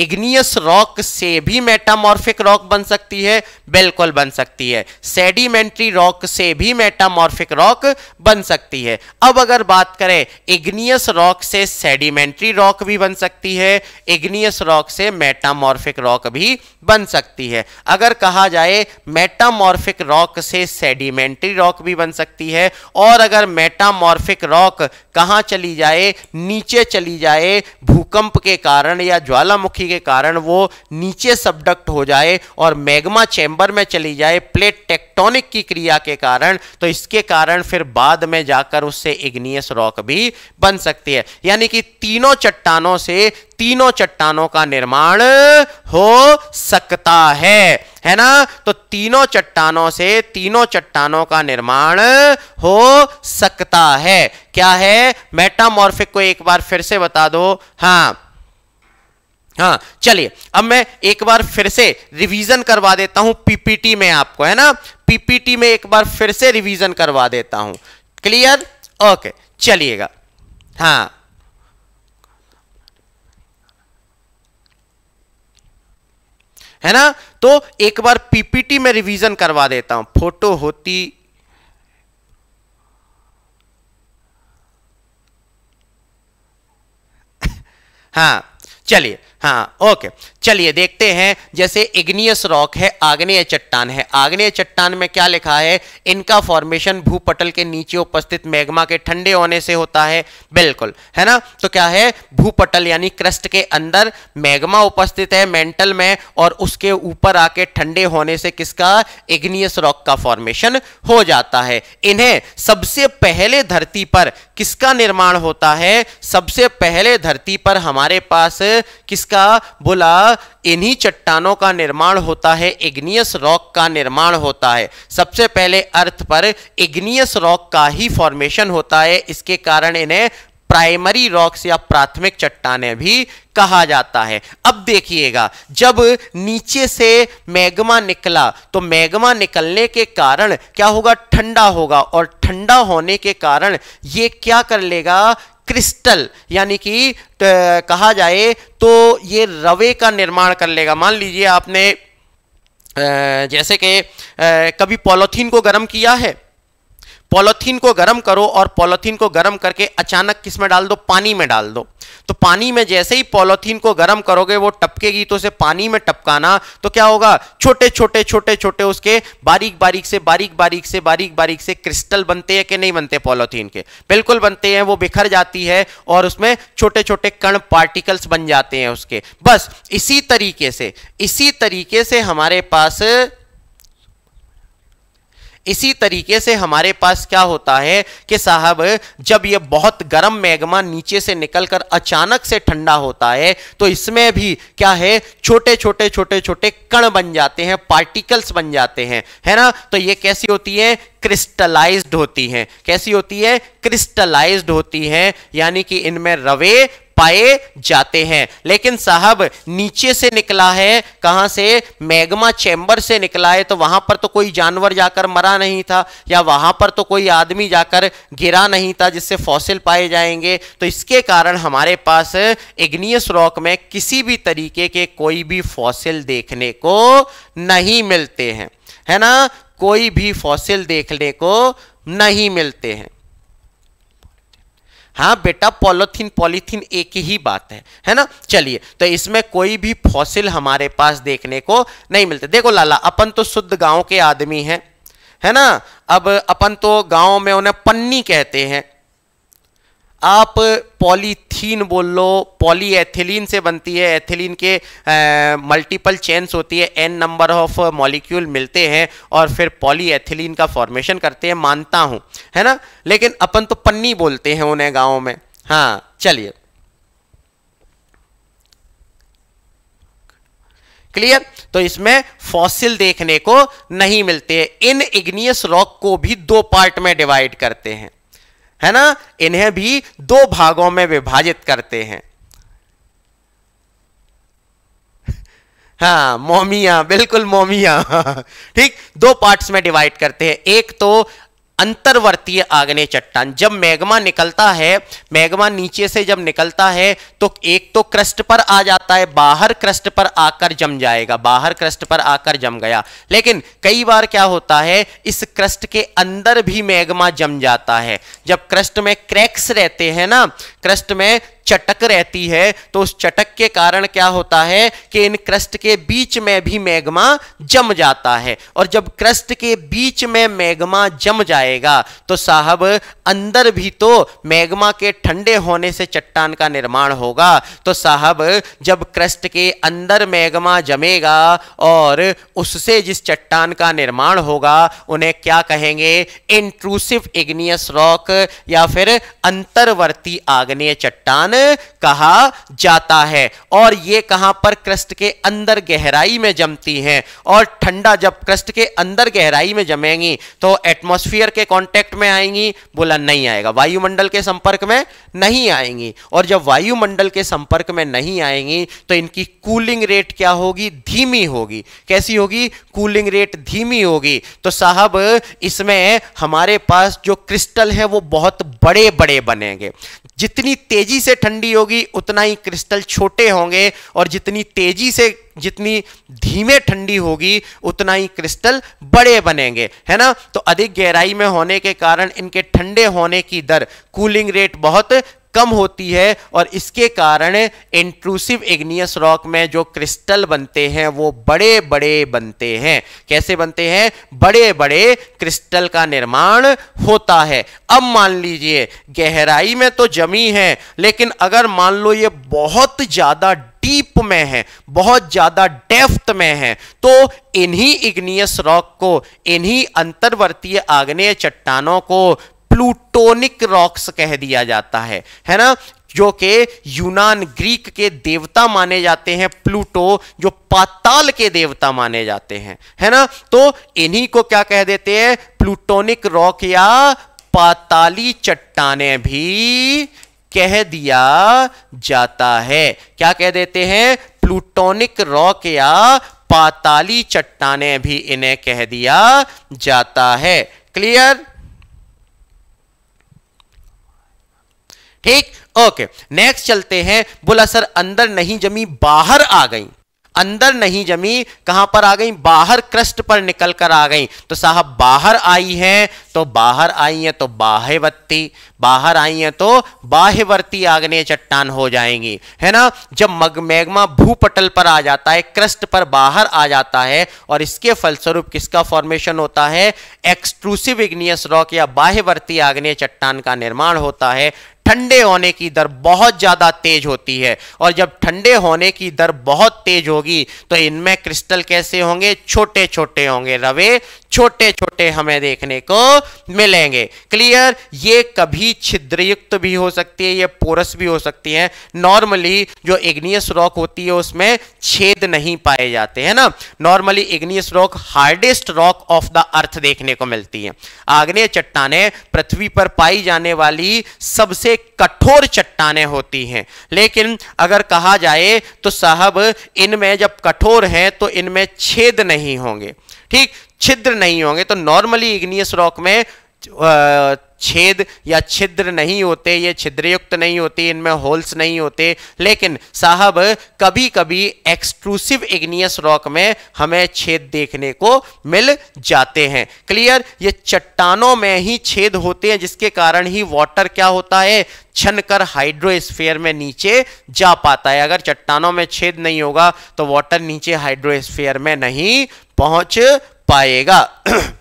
इग्नियस रॉक से भी मेटामॉर्फिक रॉक बन सकती है बिल्कुल बन सकती है सेडिमेंट्री रॉक से भी मेटामॉर्फिक रॉक बन सकती है अब अगर बात करें इग्नियस रॉक से सेडिमेंट्री रॉक भी बन सकती है इग्नियस रॉक से मेटामॉर्फिक रॉक भी बन सकती है अगर कहा जाए मेटामॉर्फिक रॉक से सेडिमेंट्री रॉक भी बन सकती है और अगर मेटामॉर्फिक रॉक कहाँ चली जाए नीचे चली जाए भूकंप के कारण या ज्वालामुखी के कारण वो नीचे सबडक्ट हो जाए और मैग्मा चैम्बर में चली जाए प्लेट टेक्टोनिक की क्रिया के कारण तो इसके कारण फिर बाद में जाकर उससे इग्नियस रॉक भी बन सकती है यानी कि तीनों चट्टानों से तीनों चट्टानों का निर्माण हो सकता है है ना तो तीनों चट्टानों से तीनों चट्टानों का निर्माण हो सकता है क्या है मेटामॉर्फिक को एक बार फिर से बता दो हाँ हाँ चलिए अब मैं एक बार फिर से रिवीजन करवा देता हूं पीपीटी में आपको है ना पीपीटी में एक बार फिर से रिवीजन करवा देता हूं क्लियर ओके चलिएगा हाँ है ना तो एक बार पीपीटी में रिवीजन करवा देता हूं फोटो होती हाँ चलिए हाँ ओके चलिए देखते हैं जैसे इग्नियस रॉक है आग्नेय चट्टान है आग्नेय चट्टान में क्या लिखा है इनका फॉर्मेशन भूपटल के नीचे उपस्थित मैग्मा के ठंडे होने से होता है बिल्कुल है ना तो क्या है भूपटल यानी क्रस्ट के अंदर मैग्मा उपस्थित है मेंटल में और उसके ऊपर आके ठंडे होने से किसका इग्नियस रॉक का फॉर्मेशन हो जाता है इन्हें सबसे पहले धरती पर किसका निर्माण होता है सबसे पहले धरती पर हमारे पास किस किसका बोला इन्हीं चट्टानों का निर्माण होता है इग्नियस रॉक का निर्माण होता है सबसे पहले अर्थ पर इग्नियस रॉक का ही फॉर्मेशन होता है इसके कारण इन्हें प्राइमरी रॉक्स या प्राथमिक चट्टाने भी कहा जाता है अब देखिएगा जब नीचे से मैग्मा निकला तो मैग्मा निकलने के कारण क्या होगा ठंडा होगा और ठंडा होने के कारण ये क्या कर लेगा क्रिस्टल यानी कि कहा जाए तो ये रवे का निर्माण कर लेगा मान लीजिए आपने जैसे कि कभी पॉलोथीन को गर्म किया है पॉलोथीन को गर्म करो और पॉलोथीन को गर्म करके अचानक किस में डाल दो पानी में डाल दो तो पानी में जैसे ही पॉलोथीन को गर्म करोगे वो टपकेगी तो उसे पानी में टपकाना तो क्या होगा छोटे छोटे छोटे छोटे उसके बारीक बारीक से बारीक बारीक से बारीक बारीक से क्रिस्टल बनते हैं कि नहीं बनते पॉलोथीन के बिल्कुल बनते हैं वो बिखर जाती है और उसमें छोटे छोटे कण पार्टिकल्स बन जाते हैं उसके बस इसी तरीके से इसी तरीके से हमारे पास इसी तरीके से हमारे पास क्या होता है कि साहब जब ये बहुत गर्म मैग्मा नीचे से निकलकर अचानक से ठंडा होता है तो इसमें भी क्या है छोटे छोटे छोटे छोटे कण बन जाते हैं पार्टिकल्स बन जाते हैं है ना तो ये कैसी होती है क्रिस्टलाइज्ड होती हैं कैसी होती है क्रिस्टलाइज्ड होती हैं यानी कि इनमें रवे पाए जाते हैं लेकिन साहब नीचे से निकला है कहां से मैग्मा चैम्बर से निकला है तो वहां पर तो कोई जानवर जाकर मरा नहीं था या वहां पर तो कोई आदमी जाकर गिरा नहीं था जिससे फॉसिल पाए जाएंगे तो इसके कारण हमारे पास इग्नियस रॉक में किसी भी तरीके के कोई भी फॉसिल देखने को नहीं मिलते हैं है ना कोई भी फॉसिल देखने को नहीं मिलते हैं हाँ बेटा पॉलीथीन पॉलीथीन एक ही बात है है ना चलिए तो इसमें कोई भी फॉसिल हमारे पास देखने को नहीं मिलते देखो लाला अपन तो शुद्ध गांव के आदमी हैं है ना अब अपन तो गांव में उन्हें पन्नी कहते हैं आप पॉलीथीन बोल लो पॉलीएथिलीन से बनती है एथिलीन के मल्टीपल चेन्स होती है एन नंबर ऑफ मॉलिक्यूल मिलते हैं और फिर पॉलीएथिलीन का फॉर्मेशन करते हैं मानता हूँ है ना लेकिन अपन तो पन्नी बोलते हैं उन्हें गाँव में हाँ चलिए क्लियर तो इसमें फॉसिल देखने को नहीं मिलते हैं इन इग्नियस रॉक को भी दो पार्ट में डिवाइड करते हैं है ना इन्हें भी दो भागों में विभाजित करते हैं हाँ मोमिया बिल्कुल मोमिया ठीक दो पार्ट्स में डिवाइड करते हैं एक तो अंतर्वर्तीय आग्नेय चट्टान जब मैग्मा निकलता है मैग्मा नीचे से जब निकलता है तो एक तो क्रस्ट पर आ जाता है बाहर क्रस्ट पर आकर जम जाएगा बाहर क्रस्ट पर आकर जम गया लेकिन कई बार क्या होता है इस क्रस्ट के अंदर भी मैग्मा जम जाता है जब क्रस्ट में क्रैक्स रहते हैं ना क्रस्ट में चटक रहती है तो उस चटक के कारण क्या होता है कि इन क्रस्ट के बीच में भी मैग्मा जम जाता है और जब क्रस्ट के बीच में मैग्मा जम जाएगा तो साहब अंदर भी तो मैग्मा के ठंडे होने से चट्टान का निर्माण होगा तो साहब जब क्रस्ट के अंदर मैग्मा जमेगा और उससे जिस चट्टान का निर्माण होगा उन्हें क्या कहेंगे इंट्रूसिव इग्नियस रॉक या फिर अंतर्वर्ती आग्नेय चट्टान स्थान कहा जाता है और ये कहां पर क्रस्ट के अंदर गहराई में जमती हैं और ठंडा जब क्रस्ट के अंदर गहराई में जमेंगी तो एटमॉस्फेयर के कांटेक्ट में आएंगी बोला नहीं आएगा वायुमंडल के संपर्क में नहीं आएंगी और जब वायुमंडल के संपर्क में नहीं आएंगी तो इनकी कूलिंग रेट क्या होगी धीमी होगी कैसी होगी कूलिंग रेट धीमी होगी तो साहब इसमें हमारे पास जो क्रिस्टल है वो बहुत बड़े बड़े बनेंगे जितनी तेजी से ठंडी होगी उतना ही क्रिस्टल छोटे होंगे और जितनी तेजी से जितनी धीमे ठंडी होगी उतना ही क्रिस्टल बड़े बनेंगे है ना तो अधिक गहराई में होने के कारण इनके ठंडे होने की दर कूलिंग रेट बहुत कम होती है और इसके कारण इंट्रूसिव इग्नियस रॉक में जो क्रिस्टल बनते हैं वो बड़े बड़े बनते हैं कैसे बनते हैं बड़े बड़े क्रिस्टल का निर्माण होता है अब मान लीजिए गहराई में तो जमी है लेकिन अगर मान लो ये बहुत ज़्यादा डीप में है बहुत ज़्यादा डेफ्थ में है तो इन्हीं इग्नियस रॉक को इन्हीं अंतर्वर्तीय आग्नेय चट्टानों को प्लूटोनिक रॉक्स कह दिया जाता है है ना जो कि यूनान ग्रीक के देवता माने जाते हैं प्लूटो जो पाताल के देवता माने जाते हैं है ना तो इन्हीं को क्या कह देते हैं प्लूटोनिक रॉक या पाताली चट्टाने भी कह दिया जाता है क्या कह देते हैं प्लूटोनिक रॉक या पाताली चट्टाने भी इन्हें कह दिया जाता है क्लियर ठीक ओके नेक्स्ट चलते हैं बोला सर अंदर नहीं जमी बाहर आ गई अंदर नहीं जमी कहां पर आ गई बाहर क्रस्ट पर निकल कर आ गई तो साहब बाहर आई है तो बाहर आई है तो बाह्यवती बाहर आई है तो बाह्यवर्ती आग्नेय चट्टान हो जाएंगी है ना जब मग मैग्मा भूपटल पर आ जाता है क्रस्ट पर बाहर आ जाता है और इसके फलस्वरूप किसका फॉर्मेशन होता है एक्सक्लूसिव इग्नियस रॉक या बाह्यवर्ती आग्नेय चट्टान का निर्माण होता है ठंडे होने की दर बहुत ज़्यादा तेज होती है और जब ठंडे होने की दर बहुत तेज होगी तो इनमें क्रिस्टल कैसे होंगे छोटे छोटे होंगे रवे छोटे छोटे हमें देखने को मिलेंगे क्लियर ये कभी छिद्रयुक्त भी हो सकती है ये पोरस भी हो सकती है नॉर्मली जो इग्नियस रॉक होती है उसमें छेद नहीं पाए जाते हैं ना normally igneous rock hardest rock of the earth देखने को मिलती है आग्नेय चट्टाने पृथ्वी पर पाई जाने वाली सबसे कठोर चट्टाने होती हैं लेकिन अगर कहा जाए तो साहब इनमें जब कठोर हैं तो इनमें छेद नहीं होंगे ठीक छिद्र नहीं होंगे तो नॉर्मली इग्नियस रॉक में छेद या छिद्र नहीं होते ये छिद्रयुक्त नहीं होते इनमें होल्स नहीं होते लेकिन साहब कभी कभी एक्सक्लूसिव इग्नियस रॉक में हमें छेद देखने को मिल जाते हैं क्लियर ये चट्टानों में ही छेद होते हैं जिसके कारण ही वाटर क्या होता है छन कर हाइड्रोस्फेयर में नीचे जा पाता है अगर चट्टानों में छेद नहीं होगा तो वाटर नीचे हाइड्रोस्फेयर में नहीं पहुँच पाएगा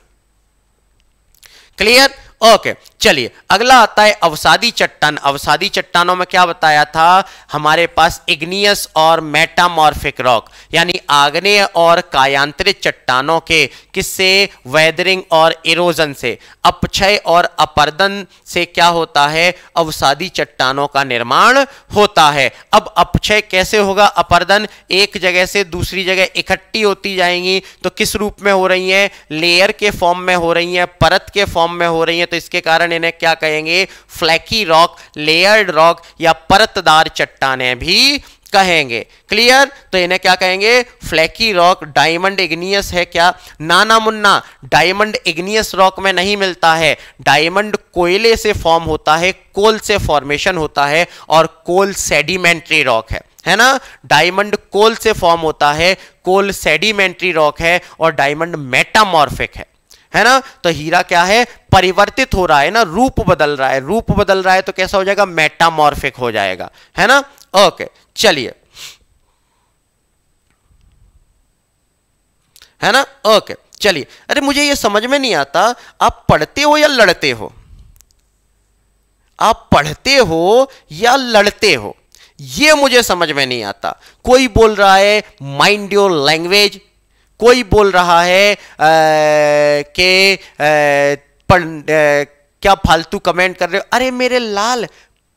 क्लियर ओके चलिए अगला आता है अवसादी चट्टान अवसादी चट्टानों में क्या बताया था हमारे पास इग्नियस और मेटामॉर्फिक रॉक यानी आग्नेय और कायांत्रिक चट्टानों के किससे वेदरिंग और इरोजन से अपक्षय और अपर्दन से क्या होता है अवसादी चट्टानों का निर्माण होता है अब अपक्षय कैसे होगा अपर्दन एक जगह से दूसरी जगह इकट्ठी होती जाएंगी तो किस रूप में हो रही है लेयर के फॉर्म में हो रही है परत के फॉर्म में हो रही है तो इसके कारण कारण इन्हें क्या कहेंगे फ्लैकी रॉक लेयर्ड रॉक या परतदार चट्टाने भी कहेंगे क्लियर तो इन्हें क्या कहेंगे फ्लैकी रॉक डायमंड इग्नियस है क्या नाना मुन्ना डायमंड इग्नियस रॉक में नहीं मिलता है डायमंड कोयले से फॉर्म होता है कोल से फॉर्मेशन होता है और कोल सेडिमेंट्री रॉक है है ना डायमंड कोल से फॉर्म होता है कोल सेडिमेंट्री रॉक है और डायमंड मेटामॉर्फिक है है ना तो हीरा क्या है परिवर्तित हो रहा है ना रूप बदल रहा है रूप बदल रहा है तो कैसा हो जाएगा मेटामॉर्फिक हो जाएगा है ना ओके चलिए है ना ओके चलिए अरे मुझे ये समझ में नहीं आता आप पढ़ते हो या लड़ते हो आप पढ़ते हो या लड़ते हो ये मुझे समझ में नहीं आता कोई बोल रहा है माइंड योर लैंग्वेज कोई बोल रहा है कि क्या फालतू कमेंट कर रहे हो अरे मेरे लाल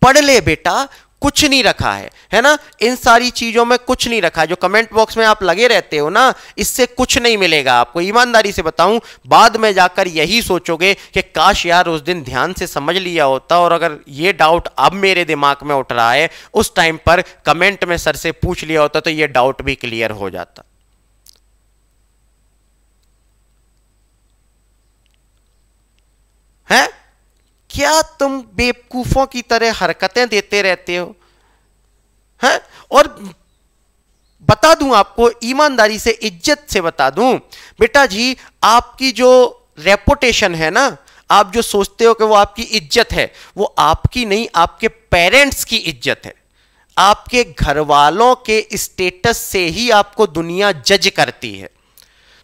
पढ़ ले बेटा कुछ नहीं रखा है है ना इन सारी चीजों में कुछ नहीं रखा जो कमेंट बॉक्स में आप लगे रहते हो ना इससे कुछ नहीं मिलेगा आपको ईमानदारी से बताऊं बाद में जाकर यही सोचोगे कि काश यार उस दिन ध्यान से समझ लिया होता और अगर ये डाउट अब मेरे दिमाग में उठ रहा है उस टाइम पर कमेंट में सर से पूछ लिया होता तो ये डाउट भी क्लियर हो जाता हैं क्या तुम बेवकूफों की तरह हरकतें देते रहते हो हैं और बता दूं आपको ईमानदारी से इज्जत से बता दूं बेटा जी आपकी जो रेपुटेशन है ना आप जो सोचते हो कि वो आपकी इज्जत है वो आपकी नहीं आपके पेरेंट्स की इज्जत है आपके घर वालों के स्टेटस से ही आपको दुनिया जज करती है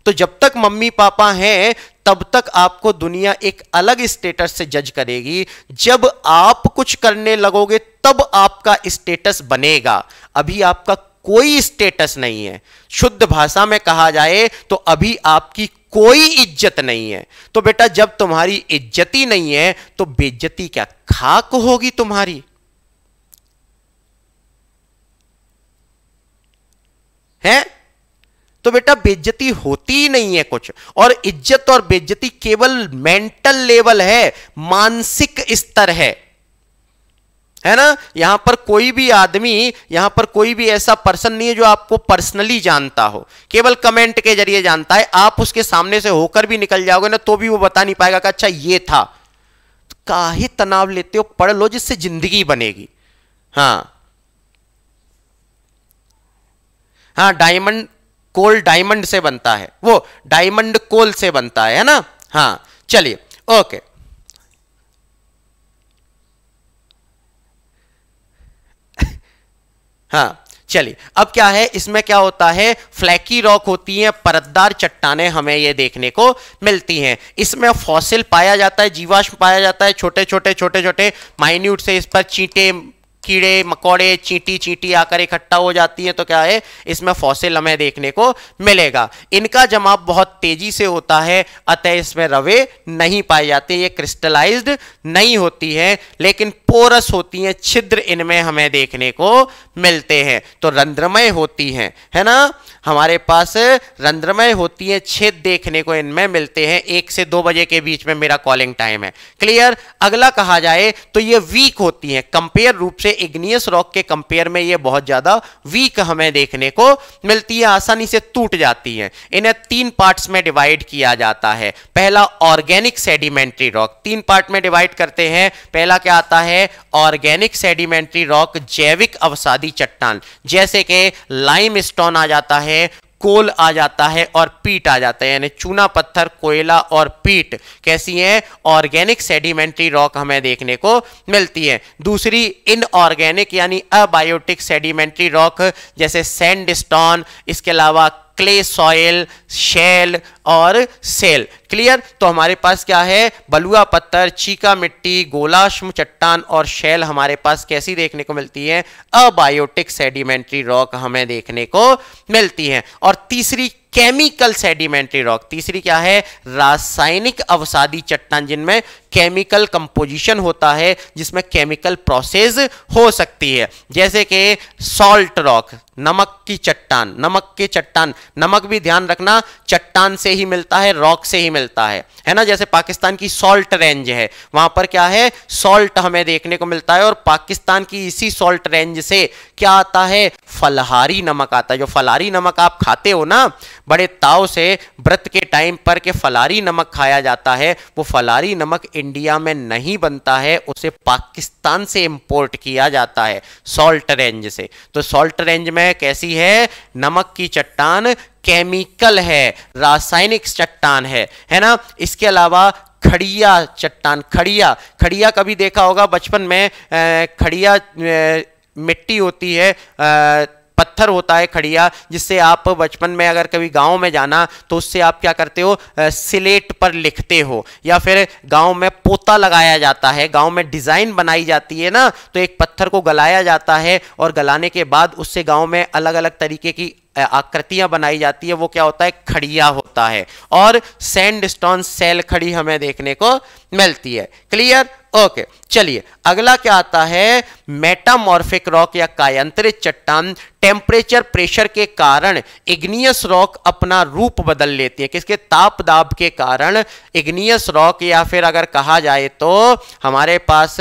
तो जब तक मम्मी पापा हैं तब तक आपको दुनिया एक अलग स्टेटस से जज करेगी जब आप कुछ करने लगोगे तब आपका स्टेटस बनेगा अभी आपका कोई स्टेटस नहीं है शुद्ध भाषा में कहा जाए तो अभी आपकी कोई इज्जत नहीं है तो बेटा जब तुम्हारी इज्जती नहीं है तो बेज्जती क्या खाक होगी तुम्हारी तो बेटा बेज्जती होती ही नहीं है कुछ और इज्जत और बेज्जती केवल मेंटल लेवल है मानसिक स्तर है है ना यहां पर कोई भी आदमी यहां पर कोई भी ऐसा पर्सन नहीं है जो आपको पर्सनली जानता हो केवल कमेंट के जरिए जानता है आप उसके सामने से होकर भी निकल जाओगे ना तो भी वो बता नहीं पाएगा कि अच्छा ये था तो ही तनाव लेते हो पढ़ लो जिससे जिंदगी बनेगी हाँ हाँ डायमंड कोल डायमंड से बनता है वो डायमंड कोल से बनता है ना हाँ चलिए ओके हाँ चलिए अब क्या है इसमें क्या होता है फ्लैकी रॉक होती है परतदार चट्टाने हमें ये देखने को मिलती हैं इसमें फॉसिल पाया जाता है जीवाश्म पाया जाता है छोटे छोटे छोटे छोटे माइन्यूट से इस पर चींटे कीड़े मकोड़े चींटी चींटी आकर इकट्ठा हो जाती है तो क्या है इसमें फॉसिल हमें देखने को मिलेगा इनका जमाव बहुत तेजी से होता है अतः इसमें रवे नहीं पाए जाते ये क्रिस्टलाइज्ड नहीं होती है लेकिन पोरस होती हैं छिद्र इनमें हमें देखने को मिलते हैं तो रंध्रमय होती हैं है ना हमारे पास रंध्रमय होती हैं छेद देखने को इनमें मिलते हैं एक से दो बजे के बीच में मेरा कॉलिंग टाइम है क्लियर अगला कहा जाए तो ये वीक होती हैं कंपेयर रूप से इग्नियस रॉक के कंपेयर में ये बहुत ज़्यादा वीक हमें देखने को मिलती है आसानी से टूट जाती हैं इन्हें तीन पार्ट्स में डिवाइड किया जाता है पहला ऑर्गेनिक सेडिमेंट्री रॉक तीन पार्ट में डिवाइड करते हैं पहला क्या आता है है ऑर्गेनिक सेडिमेंट्री रॉक जैविक अवसादी चट्टान जैसे कि लाइम स्टोन आ जाता है कोल आ जाता है और पीट आ जाता है यानी चूना पत्थर कोयला और पीट कैसी है ऑर्गेनिक सेडिमेंट्री रॉक हमें देखने को मिलती है दूसरी इनऑर्गेनिक यानी अबायोटिक सेडिमेंट्री रॉक जैसे सैंड स्टोन इसके अलावा क्ले सॉयल शेल और सेल क्लियर तो हमारे पास क्या है बलुआ पत्थर चीका मिट्टी गोलाश्म चट्टान और शैल हमारे पास कैसी देखने को मिलती है अबायोटिक सेडिमेंट्री रॉक हमें देखने को मिलती है और तीसरी केमिकल सेडिमेंट्री रॉक तीसरी क्या है रासायनिक अवसादी चट्टान जिनमें केमिकल कंपोजिशन होता है जिसमें केमिकल प्रोसेस हो सकती है जैसे कि सॉल्ट रॉक नमक की चट्टान नमक के चट्टान नमक भी ध्यान रखना चट्टान से ही मिलता है रॉक से ही मिलता है है ना जैसे पाकिस्तान की सॉल्ट रेंज है वहां पर क्या है सॉल्ट हमें देखने को मिलता है और पाकिस्तान की इसी सॉल्ट रेंज से क्या आता है फलहारी नमक आता है जो फलहारी नमक आप खाते हो ना बड़े ताव से व्रत के टाइम पर के फलारी नमक खाया जाता है वो फलारी नमक इंडिया में नहीं बनता है उसे पाकिस्तान से इंपोर्ट किया जाता है सॉल्ट रेंज से तो सॉल्ट रेंज में कैसी है नमक की चट्टान केमिकल है रासायनिक चट्टान है है ना इसके अलावा खड़िया चट्टान खड़िया खड़िया कभी देखा होगा बचपन में खड़िया मिट्टी होती है पत्थर होता है खड़िया जिससे आप बचपन में अगर कभी गाँव में जाना तो उससे आप क्या करते हो सिलेट पर लिखते हो या फिर गाँव में पोता लगाया जाता है गाँव में डिज़ाइन बनाई जाती है ना तो एक पत्थर को गलाया जाता है और गलाने के बाद उससे गाँव में अलग अलग तरीके की आकृतियां बनाई जाती है वो क्या होता है खड़िया होता है और सैंड स्टोन सेल खड़ी हमें देखने को मिलती है क्लियर ओके चलिए अगला क्या आता है मेटामॉर्फिक रॉक या कायंत्रित चट्टान टेम्परेचर प्रेशर के कारण इग्नियस रॉक अपना रूप बदल लेती है किसके ताप दाब के कारण इग्नियस रॉक या फिर अगर कहा जाए तो हमारे पास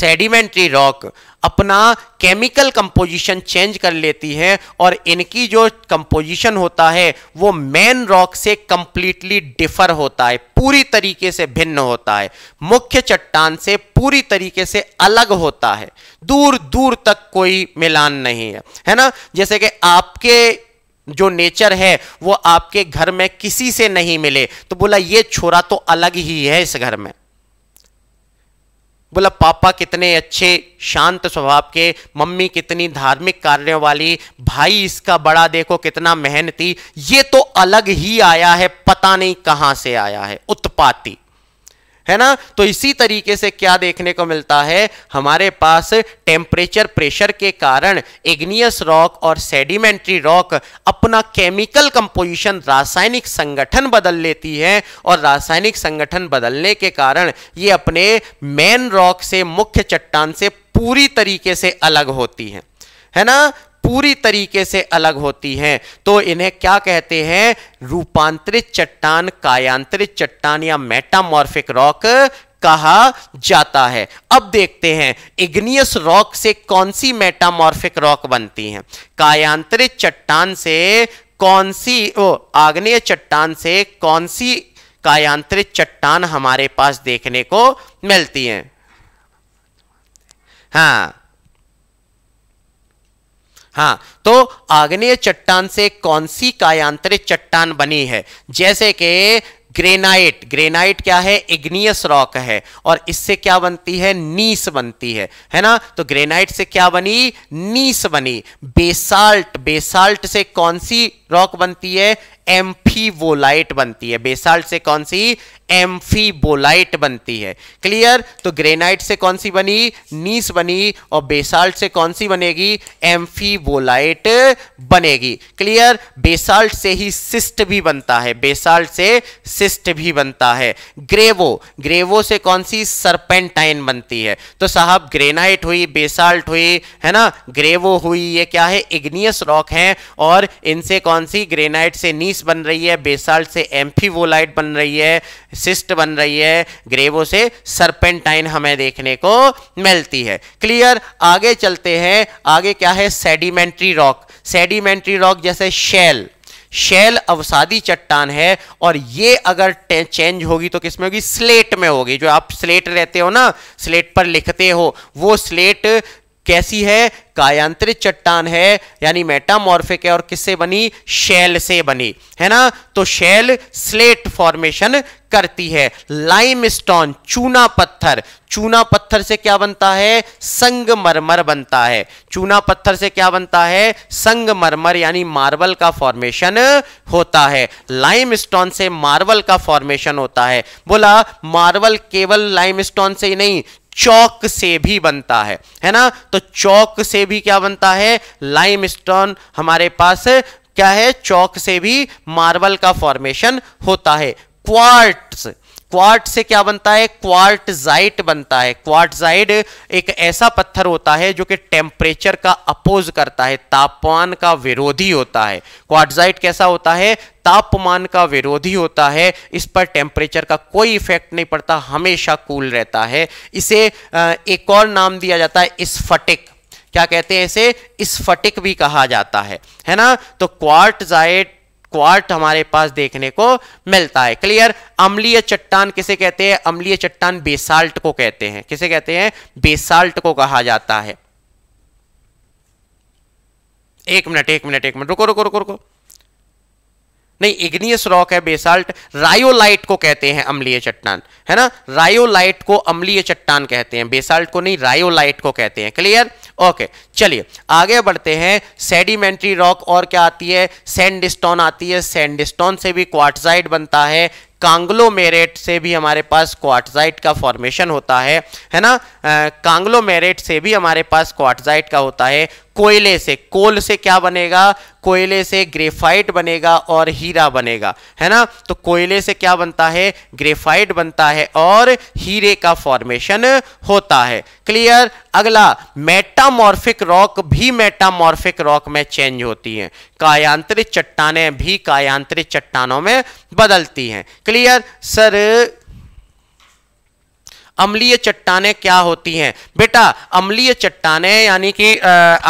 सेडिमेंट्री रॉक अपना केमिकल कंपोजिशन चेंज कर लेती है और इनकी जो कंपोजिशन होता है वो मैन रॉक से कंप्लीटली डिफर होता है पूरी तरीके से भिन्न होता है मुख्य चट्टान से पूरी तरीके से अलग होता है दूर दूर तक कोई मिलान नहीं है है ना जैसे कि आपके जो नेचर है वो आपके घर में किसी से नहीं मिले तो बोला ये छोरा तो अलग ही है इस घर में बोला पापा कितने अच्छे शांत स्वभाव के मम्मी कितनी धार्मिक कार्यों वाली भाई इसका बड़ा देखो कितना मेहनती ये तो अलग ही आया है पता नहीं कहां से आया है उत्पाती है ना तो इसी तरीके से क्या देखने को मिलता है हमारे पास टेम्परेचर प्रेशर के कारण एग्नियस रॉक और सेडिमेंट्री रॉक अपना केमिकल कंपोजिशन रासायनिक संगठन बदल लेती है और रासायनिक संगठन बदलने के कारण ये अपने मेन रॉक से मुख्य चट्टान से पूरी तरीके से अलग होती है है ना पूरी तरीके से अलग होती हैं तो इन्हें क्या कहते हैं रूपांतरित चट्टान कायांतरित चट्टान या मेटामॉर्फिक रॉक कहा जाता है अब देखते हैं इग्नियस रॉक से कौन सी मेटामॉर्फिक रॉक बनती हैं कायांतरित चट्टान से कौन सी ओ आग्नेय चट्टान से कौन सी कायांतरित चट्टान हमारे पास देखने को मिलती हैं हाँ हाँ तो आग्नेय चट्टान से कौन सी कायांतरित चट्टान बनी है जैसे कि ग्रेनाइट ग्रेनाइट क्या है इग्नियस रॉक है और इससे क्या बनती है नीस बनती है है ना तो ग्रेनाइट से क्या बनी नीस बनी बेसाल्ट बेसाल्ट से कौन सी रॉक बनती है एम्फीवोलाइट बनती है बेसाल्ट से कौन सी एम्फीबोलाइट बनती है क्लियर तो ग्रेनाइट से कौन सी बनी नीस बनी और बेसाल्ट से कौन सी बनेगी एम्फीबोलाइट बनेगी क्लियर बेसाल्ट से ही सिस्ट भी बनता है बेसाल्ट से सिस्ट भी बनता है ग्रेवो ग्रेवो से कौन सी सरपेंटाइन बनती है तो साहब ग्रेनाइट हुई बेसाल्ट हुई है ना ग्रेवो हुई ये क्या है इग्नियस रॉक है और इनसे कौन सी ग्रेनाइट से नीस बन रही है बेसाल्ट से एम्फीवोलाइट बन रही है सिस्ट बन रही है ग्रेवो से सरपेंटाइन हमें देखने को मिलती है क्लियर आगे चलते हैं आगे क्या है सेडिमेंट्री रॉक सेडिमेंट्री रॉक जैसे शेल शेल अवसादी चट्टान है और ये अगर चेंज होगी तो किसमें होगी स्लेट में होगी जो आप स्लेट रहते हो ना स्लेट पर लिखते हो वो स्लेट कैसी है कायांतरित चट्टान है यानी मेटामॉर्फिक है और किससे बनी शैल से बनी है ना तो शैल स्लेट फॉर्मेशन करती है लाइम स्टोन चूना पत्थर चूना पत्थर से क्या बनता है संगमरमर बनता है चूना पत्थर से क्या बनता है संगमरमर यानी मार्बल का फॉर्मेशन होता है लाइम स्टोन से मार्बल का फॉर्मेशन होता है बोला मार्बल केवल लाइम स्टोन से ही नहीं चौक से भी बनता है है ना तो चौक से भी क्या बनता है लाइम स्टोन हमारे पास क्या है चौक से भी मार्बल का फॉर्मेशन होता है क्वार्ट्स क्वार्ट से क्या बनता है क्वार्टजाइट बनता है क्वार्टजाइट एक ऐसा पत्थर होता है जो कि टेम्परेचर का अपोज करता है तापमान का विरोधी होता है क्वार्टजाइट कैसा होता है तापमान का विरोधी होता है इस पर टेम्परेचर का कोई इफेक्ट नहीं पड़ता हमेशा कूल रहता है इसे एक और नाम दिया जाता है स्फटिक क्या कहते हैं इसे स्फटिक भी कहा जाता है है ना तो क्वार्टजाइट क्वार्ट हमारे पास देखने को मिलता है क्लियर अम्लीय चट्टान किसे कहते हैं अम्लीय चट्टान बेसाल्ट को कहते हैं किसे कहते हैं बेसाल्ट को कहा जाता है एक मिनट एक मिनट एक मिनट रुको रुको रुको रुको नहीं इग्नियस रॉक है बेसाल्ट रायोलाइट को कहते हैं अम्लीय चट्टान है ना रायोलाइट को अम्लीय चट्टान कहते हैं बेसाल्ट को नहीं रायोलाइट को कहते हैं क्लियर ओके चलिए आगे बढ़ते हैं सेडिमेंट्री रॉक और क्या आती है सैंडस्टोन आती है सैंडस्टोन से भी क्वार्टजाइट बनता है कांग्लोमेरेट से भी हमारे पास क्वाटजाइट का फॉर्मेशन होता है है ना कांग्लोमेरेट से भी हमारे पास क्वाटजाइट का होता है कोयले से कोल से क्या बनेगा कोयले से ग्रेफाइट बनेगा और हीरा बनेगा है ना तो कोयले से क्या बनता है ग्रेफाइट बनता है और हीरे का फॉर्मेशन होता है क्लियर अगला मेटामॉर्फिक रॉक भी मेटामॉर्फिक रॉक में चेंज होती है कायांत्रित चट्टाने भी कायांत्रित चट्टानों में बदलती हैं क्लियर सर अम्लीय चट्टाने क्या होती हैं बेटा अम्लीय चट्टाने यानी कि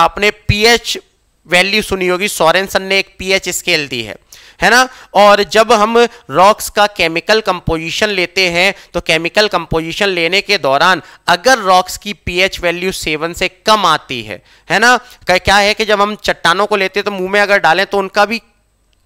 आपने पीएच वैल्यू सुनी होगी सोरेनसन ने एक पीएच स्केल दी है है ना और जब हम रॉक्स का केमिकल कंपोजिशन लेते हैं तो केमिकल कंपोजिशन लेने के दौरान अगर रॉक्स की पीएच वैल्यू सेवन से कम आती है है ना क्या है कि जब हम चट्टानों को लेते हैं तो मुंह में अगर डालें तो उनका भी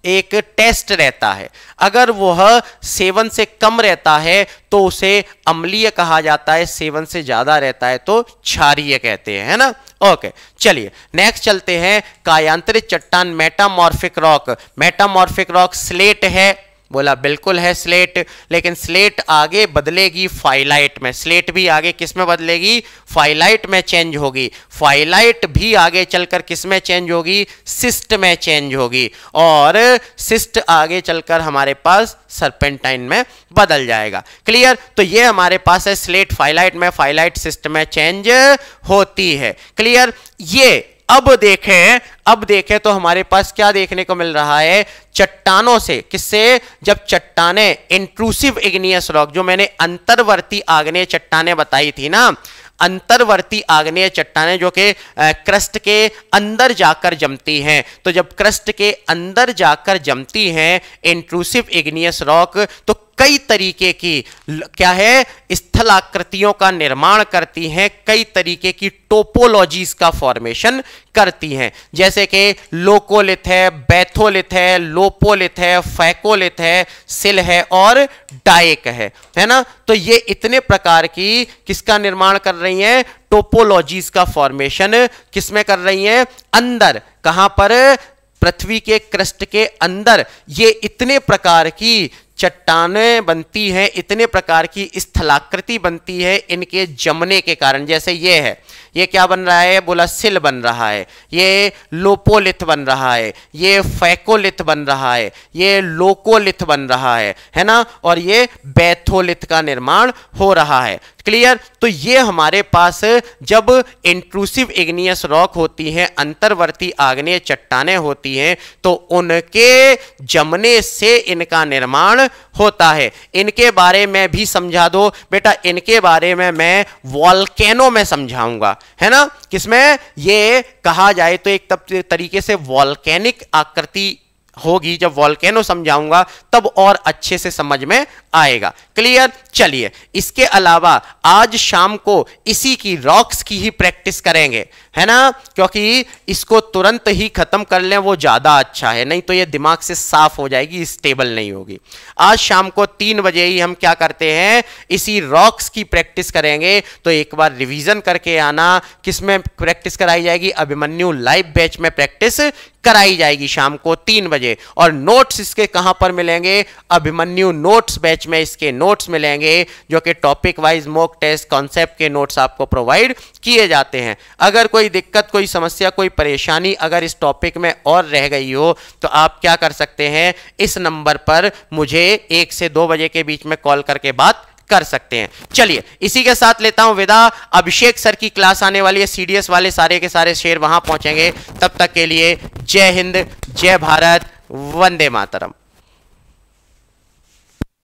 एक टेस्ट रहता है अगर वह सेवन से कम रहता है तो उसे अम्लीय कहा जाता है सेवन से ज़्यादा रहता है तो क्षारीय कहते हैं है ना ओके चलिए नेक्स्ट चलते हैं कायांतरित चट्टान metamorphic rock metamorphic rock slate है बोला बिल्कुल है स्लेट लेकिन स्लेट आगे बदलेगी फाइलाइट में स्लेट भी आगे किस में बदलेगी फाइलाइट में चेंज होगी फाइलाइट भी आगे चलकर किस में चेंज होगी सिस्ट में चेंज होगी और सिस्ट आगे चलकर हमारे पास सरपेंटाइन में बदल जाएगा क्लियर तो ये हमारे पास है स्लेट फाइलाइट में फाइलाइट सिस्ट में चेंज होती है क्लियर ये अब देखें अब देखें तो हमारे पास क्या देखने को मिल रहा है चट्टानों से किससे जब चट्टाने इंट्रूसिव इग्नियस रॉक जो मैंने अंतर्वर्ती आग्नेय चट्टाने बताई थी ना अंतर्वर्ती आग्नेय चट्टाने जो कि क्रस्ट के अंदर जाकर जमती हैं तो जब क्रस्ट के अंदर जाकर जमती हैं इंट्रूसिव इग्नियस रॉक तो कई तरीके की क्या है स्थलाकृतियों का निर्माण करती हैं कई तरीके की टोपोलॉजीज का फॉर्मेशन करती हैं जैसे कि लोकोलिथ है बैथोलिथ है लोपोलिथ है फैकोलिथ है सिल है और डाइक है है ना तो ये इतने प्रकार की किसका निर्माण कर रही हैं टोपोलॉजीज का फॉर्मेशन किसमें कर रही हैं अंदर कहां पर पृथ्वी के क्रस्ट के अंदर ये इतने प्रकार की चट्टानें बनती हैं इतने प्रकार की स्थलाकृति बनती है इनके जमने के कारण जैसे ये है ये क्या बन रहा है बोला सिल बन रहा है ये लोपोलिथ बन रहा है ये फैकोलिथ बन रहा है ये लोकोलिथ बन रहा है है ना और ये बैथोलिथ का निर्माण हो रहा है क्लियर तो ये हमारे पास जब इंट्रूसिव इग्नियस रॉक होती हैं अंतर्वर्ती आग्नेय चट्टाने होती हैं तो उनके जमने से इनका निर्माण होता है इनके बारे में भी समझा दो बेटा इनके बारे में मैं वॉलकैनो में समझाऊंगा है ना किसमें ये कहा जाए तो एक तब तरीके से वॉलकैनिक आकृति होगी जब वॉलकैनो समझाऊंगा तब और अच्छे से समझ में आएगा क्लियर चलिए इसके अलावा आज शाम को इसी की रॉक्स की ही प्रैक्टिस करेंगे है ना क्योंकि इसको तुरंत ही ख़त्म कर लें वो ज़्यादा अच्छा है नहीं तो ये दिमाग से साफ हो जाएगी स्टेबल नहीं होगी आज शाम को तीन बजे ही हम क्या करते हैं इसी रॉक्स की प्रैक्टिस करेंगे तो एक बार रिवीजन करके आना किस में प्रैक्टिस कराई जाएगी अभिमन्यु लाइव बैच में प्रैक्टिस कराई जाएगी शाम को तीन बजे और नोट्स इसके कहां पर मिलेंगे अभिमन्यु नोट्स बैच में इसके नोट्स मिलेंगे जो कि topic wise mock test concept के नोट्स आपको प्रोवाइड किए जाते हैं अगर कोई कोई दिक्कत कोई समस्या कोई परेशानी अगर इस टॉपिक में और रह गई हो तो आप क्या कर सकते हैं इस नंबर पर मुझे एक से दो बजे के बीच में कॉल करके बात कर सकते हैं चलिए इसी के साथ लेता हूं विदा अभिषेक सर की क्लास आने वाली है सीडीएस वाले सारे के सारे शेर वहां पहुंचेंगे तब तक के लिए जय हिंद जय भारत वंदे मातरम